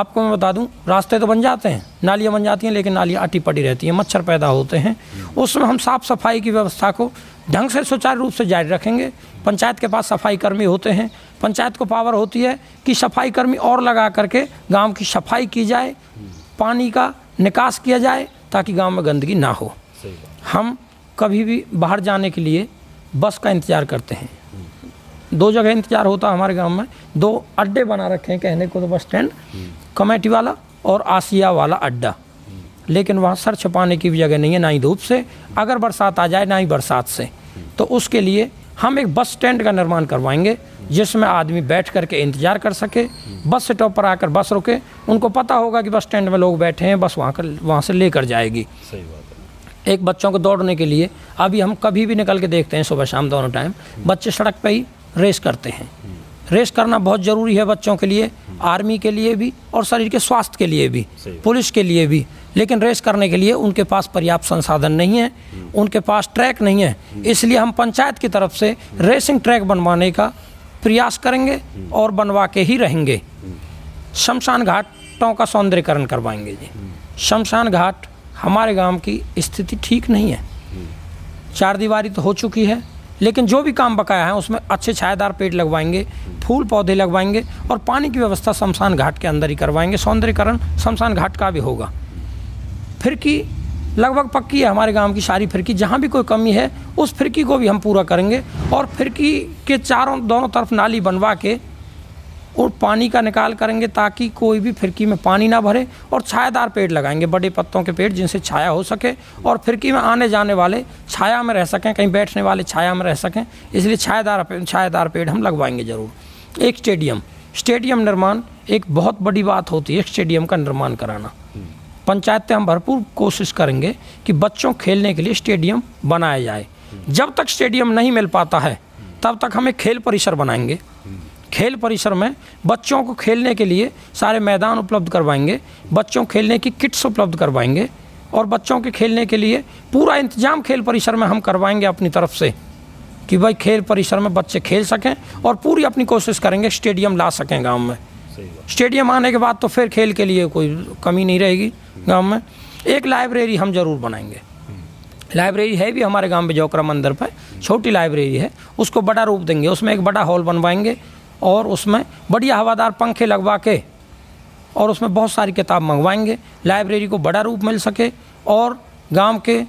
आपको मैं बता दूँ रास्ते तो बन जाते हैं नालियाँ बन जाती हैं लेकिन नालियाँ अटी पटी रहती हैं मच्छर पैदा होते हैं उसमें हम साफ़ सफाई की व्यवस्था को ढंग से सुचारू रूप से जारी रखेंगे पंचायत के पास सफाई कर्मी होते हैं पंचायत को पावर होती है कि सफाई कर्मी और लगा करके गाँव की सफाई की जाए पानी का निकास किया जाए ताकि गाँव में गंदगी ना हो हम कभी भी बाहर जाने के लिए बस का इंतज़ार करते हैं दो जगह इंतज़ार होता हमारे गांव में दो अड्डे बना रखे हैं कहने को तो बस स्टैंड कमेटी वाला और आसिया वाला अड्डा लेकिन वहाँ सर छुपाने की भी जगह नहीं है ना ही धूप से अगर बरसात आ जाए ना ही बरसात से तो उसके लिए हम एक बस स्टैंड का निर्माण करवाएंगे जिसमें आदमी बैठ करके इंतज़ार कर सके बस स्टॉप पर आकर बस रुके उनको पता होगा कि बस स्टैंड में लोग बैठे हैं बस वहाँ कर वहाँ से लेकर जाएगी सही बात एक बच्चों को दौड़ने के लिए अभी हम कभी भी निकल के देखते हैं सुबह शाम दोनों टाइम बच्चे सड़क पर ही रेस करते हैं रेस करना बहुत ज़रूरी है बच्चों के लिए आर्मी के लिए भी और शरीर के स्वास्थ्य के लिए भी पुलिस के लिए भी लेकिन रेस करने के लिए उनके पास पर्याप्त संसाधन नहीं है उनके पास ट्रैक नहीं है इसलिए हम पंचायत की तरफ से रेसिंग ट्रैक बनवाने का प्रयास करेंगे और बनवा के ही रहेंगे शमशान घाटों का सौंदर्यकरण करवाएंगे जी शमशान घाट हमारे गांव की स्थिति ठीक नहीं है चार दीवारी तो हो चुकी है लेकिन जो भी काम बकाया है उसमें अच्छे छायादार पेड़ लगवाएंगे फूल पौधे लगवाएंगे और पानी की व्यवस्था शमशान घाट के अंदर ही करवाएंगे सौंदर्यकरण शमशान घाट का भी होगा फिरकी लगभग पक्की है हमारे गांव की सारी फिरकी जहाँ भी कोई कमी है उस फिरकी को भी हम पूरा करेंगे और फिरकी के चारों दोनों तरफ नाली बनवा के और पानी का निकाल करेंगे ताकि कोई भी फिरकी में पानी ना भरे और छायादार पेड़ लगाएंगे बड़े पत्तों के पेड़ जिनसे छाया हो सके और फिरकी में आने जाने वाले छाया में रह सकें कहीं बैठने वाले छाया में रह सकें इसलिए छायादार छायादार पेड़ हम लगवाएंगे ज़रूर एक स्टेडियम स्टेडियम निर्माण एक बहुत बड़ी बात होती है स्टेडियम का निर्माण कराना पंचायत हम भरपूर कोशिश करेंगे कि बच्चों खेलने के लिए स्टेडियम बनाया जाए जब तक स्टेडियम नहीं मिल पाता है तब तक हम एक खेल परिसर बनाएंगे खेल परिसर में बच्चों को खेलने के लिए सारे मैदान उपलब्ध करवाएंगे बच्चों को खेलने की किट्स उपलब्ध करवाएंगे और बच्चों के खेलने के लिए पूरा इंतजाम खेल परिसर में हम करवाएंगे अपनी तरफ से कि भाई खेल परिसर में बच्चे खेल सकें और पूरी अपनी कोशिश करेंगे स्टेडियम ला सकें गाँव में स्टेडियम आने के बाद तो फिर खेल के लिए कोई कमी नहीं रहेगी गाँव में एक लाइब्रेरी हम ज़रूर बनाएंगे लाइब्रेरी है भी हमारे गांव में जोकरा मंदिर पर छोटी लाइब्रेरी है उसको बड़ा रूप देंगे उसमें एक बड़ा हॉल बनवाएंगे और उसमें बढ़िया हवादार पंखे लगवा के और उसमें बहुत सारी किताब मंगवाएंगे लाइब्रेरी को बड़ा रूप मिल सके और गांव के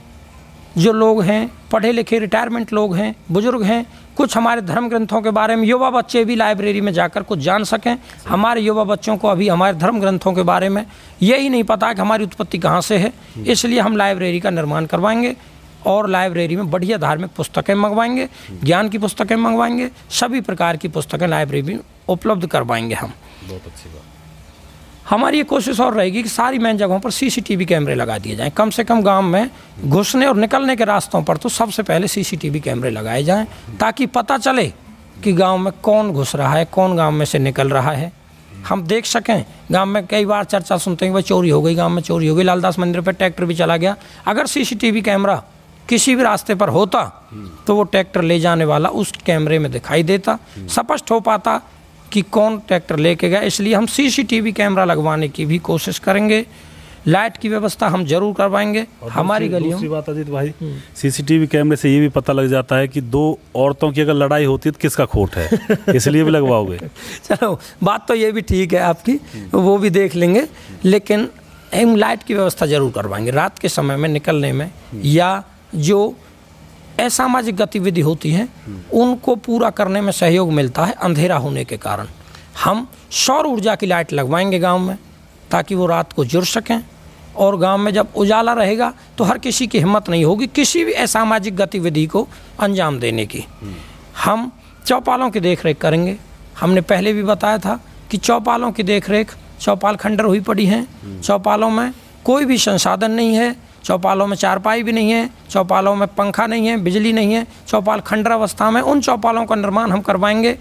जो लोग हैं पढ़े लिखे रिटायरमेंट लोग हैं बुज़ुर्ग हैं कुछ हमारे धर्म ग्रंथों के बारे में युवा बच्चे भी लाइब्रेरी में जाकर कुछ जान सकें हमारे युवा बच्चों को अभी हमारे धर्म ग्रंथों के बारे में यही नहीं पता कि हमारी उत्पत्ति कहाँ से है इसलिए हम लाइब्रेरी का निर्माण करवाएंगे और लाइब्रेरी में बढ़िया धार्मिक पुस्तकें मंगवाएंगे ज्ञान की पुस्तकें मंगवाएंगे सभी प्रकार की पुस्तकें लाइब्रेरी में उपलब्ध करवाएंगे हम बहुत अच्छी बात हमारी ये कोशिश और रहेगी कि सारी मेन जगहों पर सीसीटीवी कैमरे लगा दिए जाएं कम से कम गांव में घुसने और निकलने के रास्तों पर तो सबसे पहले सीसीटीवी कैमरे लगाए जाएं ताकि पता चले कि गांव में कौन घुस रहा है कौन गांव में से निकल रहा है हम देख सकें गांव में कई बार चर्चा सुनते हैं भाई चोरी हो गई गांव में चोरी हो गई लालदास मंदिर पर ट्रैक्टर भी चला गया अगर सी कैमरा किसी भी रास्ते पर होता तो वो ट्रैक्टर ले जाने वाला उस कैमरे में दिखाई देता स्पष्ट हो पाता कि कौन ट्रैक्टर लेके गया इसलिए हम सीसीटीवी कैमरा लगवाने की भी कोशिश करेंगे लाइट की व्यवस्था हम जरूर करवाएंगे हमारी गली गलियों बात अजीत भाई हम्म। सीसीटीवी कैमरे से ये भी पता लग जाता है कि दो औरतों की अगर लड़ाई होती है तो किसका खोट है *laughs* इसलिए भी लगवाओगे चलो बात तो ये भी ठीक है आपकी वो भी देख लेंगे लेकिन हम लाइट की व्यवस्था जरूर करवाएंगे रात के समय में निकलने में हम्म। या जो असामाजिक गतिविधि होती हैं उनको पूरा करने में सहयोग मिलता है अंधेरा होने के कारण हम सौर ऊर्जा की लाइट लगवाएंगे गांव में ताकि वो रात को जुड़ सकें और गांव में जब उजाला रहेगा तो हर किसी की हिम्मत नहीं होगी किसी भी असामाजिक गतिविधि को अंजाम देने की हम चौपालों की देख रेख करेंगे हमने पहले भी बताया था कि चौपालों की देख रेख चौपाल खंडर हुई पड़ी हैं चौपालों में कोई भी संसाधन नहीं है चौपालों में चारपाई भी नहीं है चौपालों में पंखा नहीं है बिजली नहीं है चौपाल खंडरावस्था में उन चौपालों का निर्माण हम करवाएंगे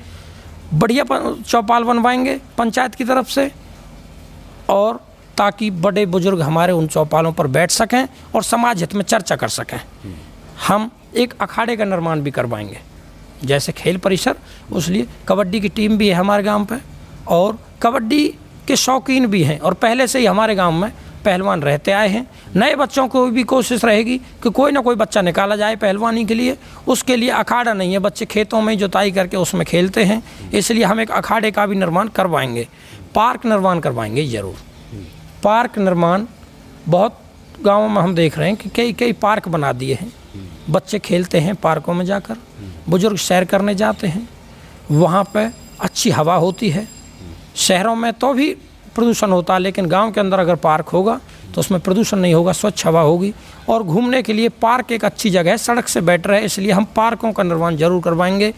बढ़िया चौपाल बनवाएंगे पंचायत की तरफ से और ताकि बड़े बुजुर्ग हमारे उन चौपालों पर बैठ सकें और समाज हित में चर्चा कर सकें हम एक अखाड़े का निर्माण भी करवाएंगे जैसे खेल परिसर उसलिए कबड्डी की टीम भी है हमारे गांव पे और कबड्डी के शौकीन भी हैं और पहले से ही हमारे गांव में पहलवान रहते आए हैं नए बच्चों को भी कोशिश रहेगी कि कोई ना कोई बच्चा निकाला जाए पहलवानी के लिए उसके लिए अखाड़ा नहीं है बच्चे खेतों में जुताई करके उसमें खेलते हैं इसलिए हम एक अखाड़े का भी निर्माण करवाएंगे पार्क निर्माण करवाएंगे ज़रूर पार्क निर्माण बहुत गाँव में हम देख रहे हैं कि कई कई पार्क बना दिए हैं बच्चे खेलते हैं पार्कों में जाकर बुज़ुर्ग सैर करने जाते हैं वहाँ पर अच्छी हवा होती है शहरों में तो भी प्रदूषण होता है लेकिन गांव के अंदर अगर पार्क होगा तो उसमें प्रदूषण नहीं होगा स्वच्छ हवा होगी और घूमने के लिए पार्क एक अच्छी जगह है सड़क से बेटर है इसलिए हम पार्कों का निर्माण जरूर करवाएंगे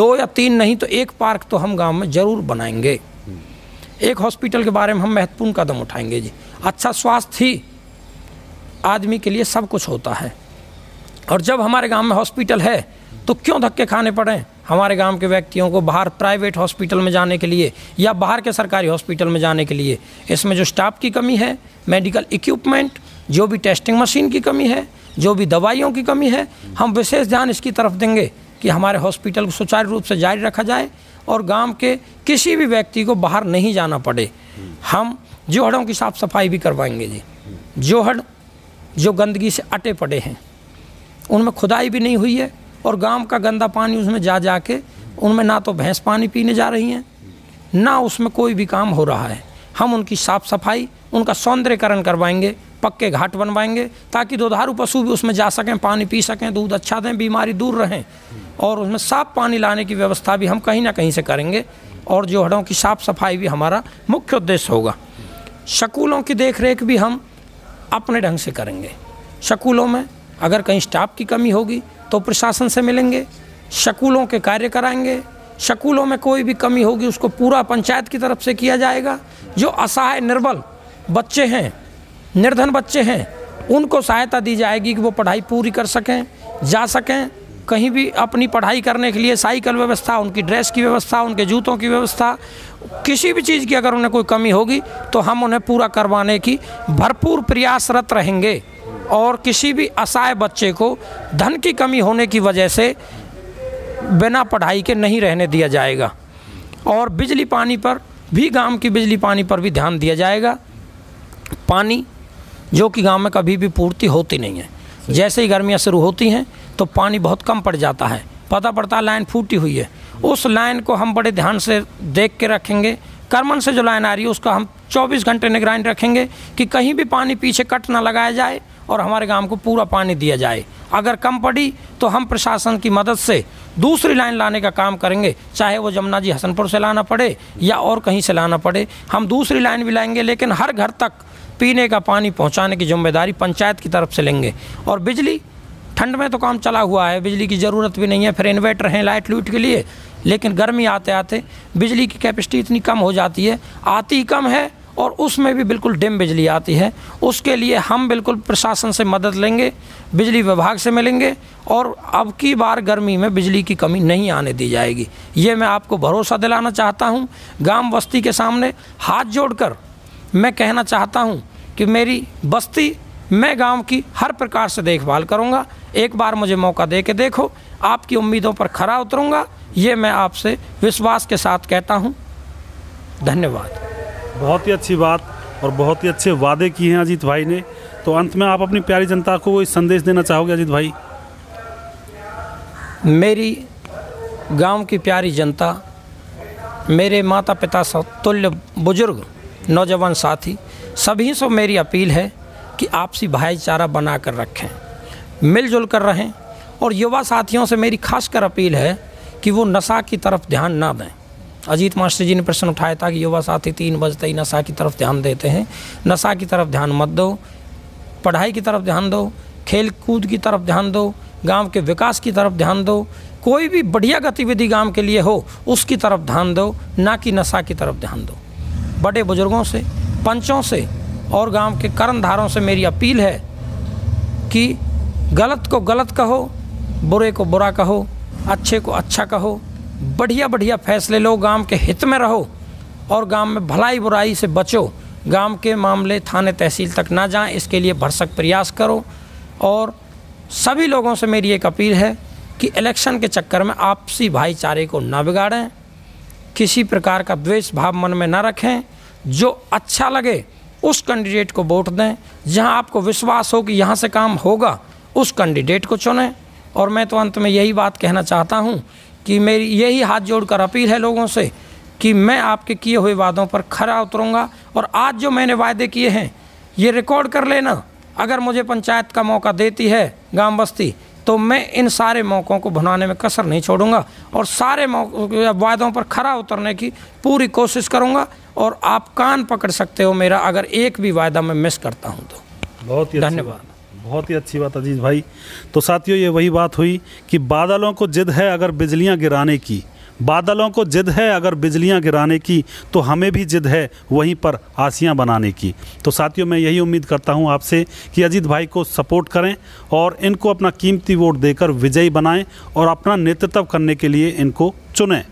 दो या तीन नहीं तो एक पार्क तो हम गाँव में ज़रूर बनाएंगे एक हॉस्पिटल के बारे में हम महत्वपूर्ण कदम उठाएंगे जी अच्छा स्वास्थ्य ही आदमी के लिए सब कुछ होता है और जब हमारे गांव में हॉस्पिटल है तो क्यों धक्के खाने पड़े हमारे गांव के व्यक्तियों को बाहर प्राइवेट हॉस्पिटल में जाने के लिए या बाहर के सरकारी हॉस्पिटल में जाने के लिए इसमें जो स्टाफ की कमी है मेडिकल इक्विपमेंट जो भी टेस्टिंग मशीन की कमी है जो भी दवाइयों की कमी है हम विशेष ध्यान इसकी तरफ देंगे कि हमारे हॉस्पिटल को सुचारू रूप से जारी रखा जाए और गांव के किसी भी व्यक्ति को बाहर नहीं जाना पड़े हम जोहड़ों की साफ़ सफाई भी करवाएंगे जी जोहड़ जो गंदगी से अटे पड़े हैं उनमें खुदाई भी नहीं हुई है और गांव का गंदा पानी उसमें जा जा के उनमें ना तो भैंस पानी पीने जा रही हैं ना उसमें कोई भी काम हो रहा है हम उनकी साफ़ सफाई उनका सौंदर्यकरण करवाएंगे पक्के घाट बनवाएंगे ताकि दुधारू पशु भी उसमें जा सकें पानी पी सकें दूध अच्छा दें बीमारी दूर रहें और उसमें साफ पानी लाने की व्यवस्था भी हम कहीं ना कहीं से करेंगे और जोहड़ों की साफ़ सफाई भी हमारा मुख्य उद्देश्य होगा शकूलों की देख रेख भी हम अपने ढंग से करेंगे शकूलों में अगर कहीं स्टाफ की कमी होगी तो प्रशासन से मिलेंगे शकूलों के कार्य कराएंगे शकूलों में कोई भी कमी होगी उसको पूरा पंचायत की तरफ से किया जाएगा जो असहाय निर्बल बच्चे हैं निर्धन बच्चे हैं उनको सहायता दी जाएगी कि वो पढ़ाई पूरी कर सकें जा सकें कहीं भी अपनी पढ़ाई करने के लिए साइकिल व्यवस्था उनकी ड्रेस की व्यवस्था उनके जूतों की व्यवस्था किसी भी चीज़ की अगर उन्हें कोई कमी होगी तो हम उन्हें पूरा करवाने की भरपूर प्रयासरत रहेंगे और किसी भी असहाय बच्चे को धन की कमी होने की वजह से बिना पढ़ाई के नहीं रहने दिया जाएगा और बिजली पानी पर भी गांव की बिजली पानी पर भी ध्यान दिया जाएगा पानी जो कि गांव में कभी भी पूर्ति होती नहीं है जैसे ही गर्मियाँ शुरू होती हैं तो पानी बहुत कम पड़ जाता है पता पड़ता है लाइन फूटी हुई है उस लाइन को हम बड़े ध्यान से देख के रखेंगे कर्मन से जो लाइन आ रही है उसका हम 24 घंटे निगरानी रखेंगे कि कहीं भी पानी पीछे कट ना लगाया जाए और हमारे गांव को पूरा पानी दिया जाए अगर कम पड़ी तो हम प्रशासन की मदद से दूसरी लाइन लाने का काम करेंगे चाहे वो जमुना जी हसनपुर से लाना पड़े या और कहीं से लाना पड़े हम दूसरी लाइन भी लाएंगे लेकिन हर घर तक पीने का पानी पहुंचाने की जिम्मेदारी पंचायत की तरफ से लेंगे और बिजली ठंड में तो काम चला हुआ है बिजली की ज़रूरत भी नहीं है फिर इन्वर्टर हैं लाइट लूट के लिए लेकिन गर्मी आते आते बिजली की कैपेसिटी इतनी कम हो जाती है आती कम है और उसमें भी बिल्कुल डिम बिजली आती है उसके लिए हम बिल्कुल प्रशासन से मदद लेंगे बिजली विभाग से मिलेंगे और अब की बार गर्मी में बिजली की कमी नहीं आने दी जाएगी ये मैं आपको भरोसा दिलाना चाहता हूँ गांव बस्ती के सामने हाथ जोड़कर मैं कहना चाहता हूँ कि मेरी बस्ती मैं गांव की हर प्रकार से देखभाल करूंगा एक बार मुझे मौका दे के देखो आपकी उम्मीदों पर खरा उतरूंगा ये मैं आपसे विश्वास के साथ कहता हूं धन्यवाद बहुत ही अच्छी बात और बहुत ही अच्छे वादे किए हैं अजीत भाई ने तो अंत में आप अपनी प्यारी जनता को कोई संदेश देना चाहोगे अजीत भाई मेरी गांव की प्यारी जनता मेरे माता पिता तुल्य बुजुर्ग नौजवान साथी सभी से मेरी अपील है कि आपसी भाईचारा बना कर रखें मिलजुल कर रहें और युवा साथियों से मेरी खासकर अपील है कि वो नशा की तरफ ध्यान ना दें अजीत मास्टर जी ने प्रश्न उठाया था कि युवा साथी तीन बजते ही नशा की तरफ ध्यान देते हैं नशा की तरफ ध्यान मत दो पढ़ाई की तरफ ध्यान दो खेल कूद की तरफ ध्यान दो गांव के विकास की तरफ ध्यान दो कोई भी बढ़िया गतिविधि गांव के लिए हो उसकी तरफ ध्यान दो ना कि नशा की तरफ ध्यान दो बड़े बुजुर्गों से पंचों से और गांव के कर्णधारों से मेरी अपील है कि गलत को गलत कहो बुरे को बुरा कहो अच्छे को अच्छा कहो बढ़िया बढ़िया फैसले लो गांव के हित में रहो और गांव में भलाई बुराई से बचो गांव के मामले थाने तहसील तक ना जाएं इसके लिए भरसक प्रयास करो और सभी लोगों से मेरी एक अपील है कि इलेक्शन के चक्कर में आपसी भाईचारे को ना बिगाड़ें किसी प्रकार का द्वेष भाव मन में ना रखें जो अच्छा लगे उस कैंडिडेट को वोट दें जहां आपको विश्वास हो कि यहां से काम होगा उस कैंडिडेट को चुनें और मैं तो अंत में यही बात कहना चाहता हूं कि मेरी यही हाथ जोड़कर अपील है लोगों से कि मैं आपके किए हुए वादों पर खरा उतरूँगा और आज जो मैंने वायदे किए हैं ये रिकॉर्ड कर लेना अगर मुझे पंचायत का मौका देती है गांव बस्ती तो मैं इन सारे मौक़ों को भुनाने में कसर नहीं छोड़ूंगा और सारे वायदों पर खरा उतरने की पूरी कोशिश करूंगा और आप कान पकड़ सकते हो मेरा अगर एक भी वायदा मैं मिस करता हूं तो बहुत ही धन्यवाद बहुत ही अच्छी बात अजीज़ भाई तो साथियों ये वही बात हुई कि बादलों को जिद है अगर बिजलियाँ गिराने की बादलों को जिद है अगर बिजलियां गिराने की तो हमें भी जिद है वहीं पर आसियां बनाने की तो साथियों मैं यही उम्मीद करता हूं आपसे कि अजीत भाई को सपोर्ट करें और इनको अपना कीमती वोट देकर विजयी बनाएं और अपना नेतृत्व करने के लिए इनको चुनें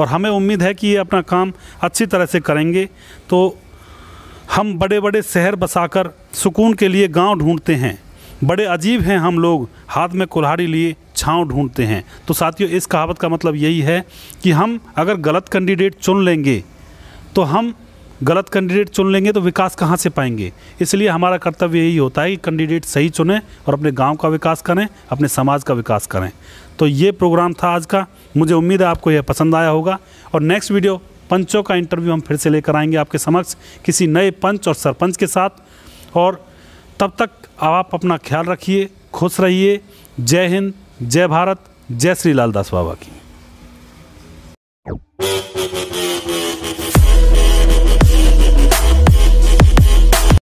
और हमें उम्मीद है कि ये अपना काम अच्छी तरह से करेंगे तो हम बड़े बड़े शहर बसाकर सुकून के लिए गांव ढूंढते हैं बड़े अजीब हैं हम लोग हाथ में कुल्हाड़ी लिए छांव ढूंढते हैं तो साथियों इस कहावत का मतलब यही है कि हम अगर गलत कैंडिडेट चुन लेंगे तो हम गलत कैंडिडेट चुन लेंगे तो विकास कहाँ से पाएंगे इसलिए हमारा कर्तव्य यही होता है कि कैंडिडेट सही चुनें और अपने गांव का विकास करें अपने समाज का विकास करें तो ये प्रोग्राम था आज का मुझे उम्मीद है आपको यह पसंद आया होगा और नेक्स्ट वीडियो पंचों का इंटरव्यू हम फिर से लेकर आएंगे आपके समक्ष किसी नए पंच और सरपंच के साथ और तब तक आप अपना ख्याल रखिए खुश रहिए जय हिंद जय भारत जय श्री लाल दास बाबा की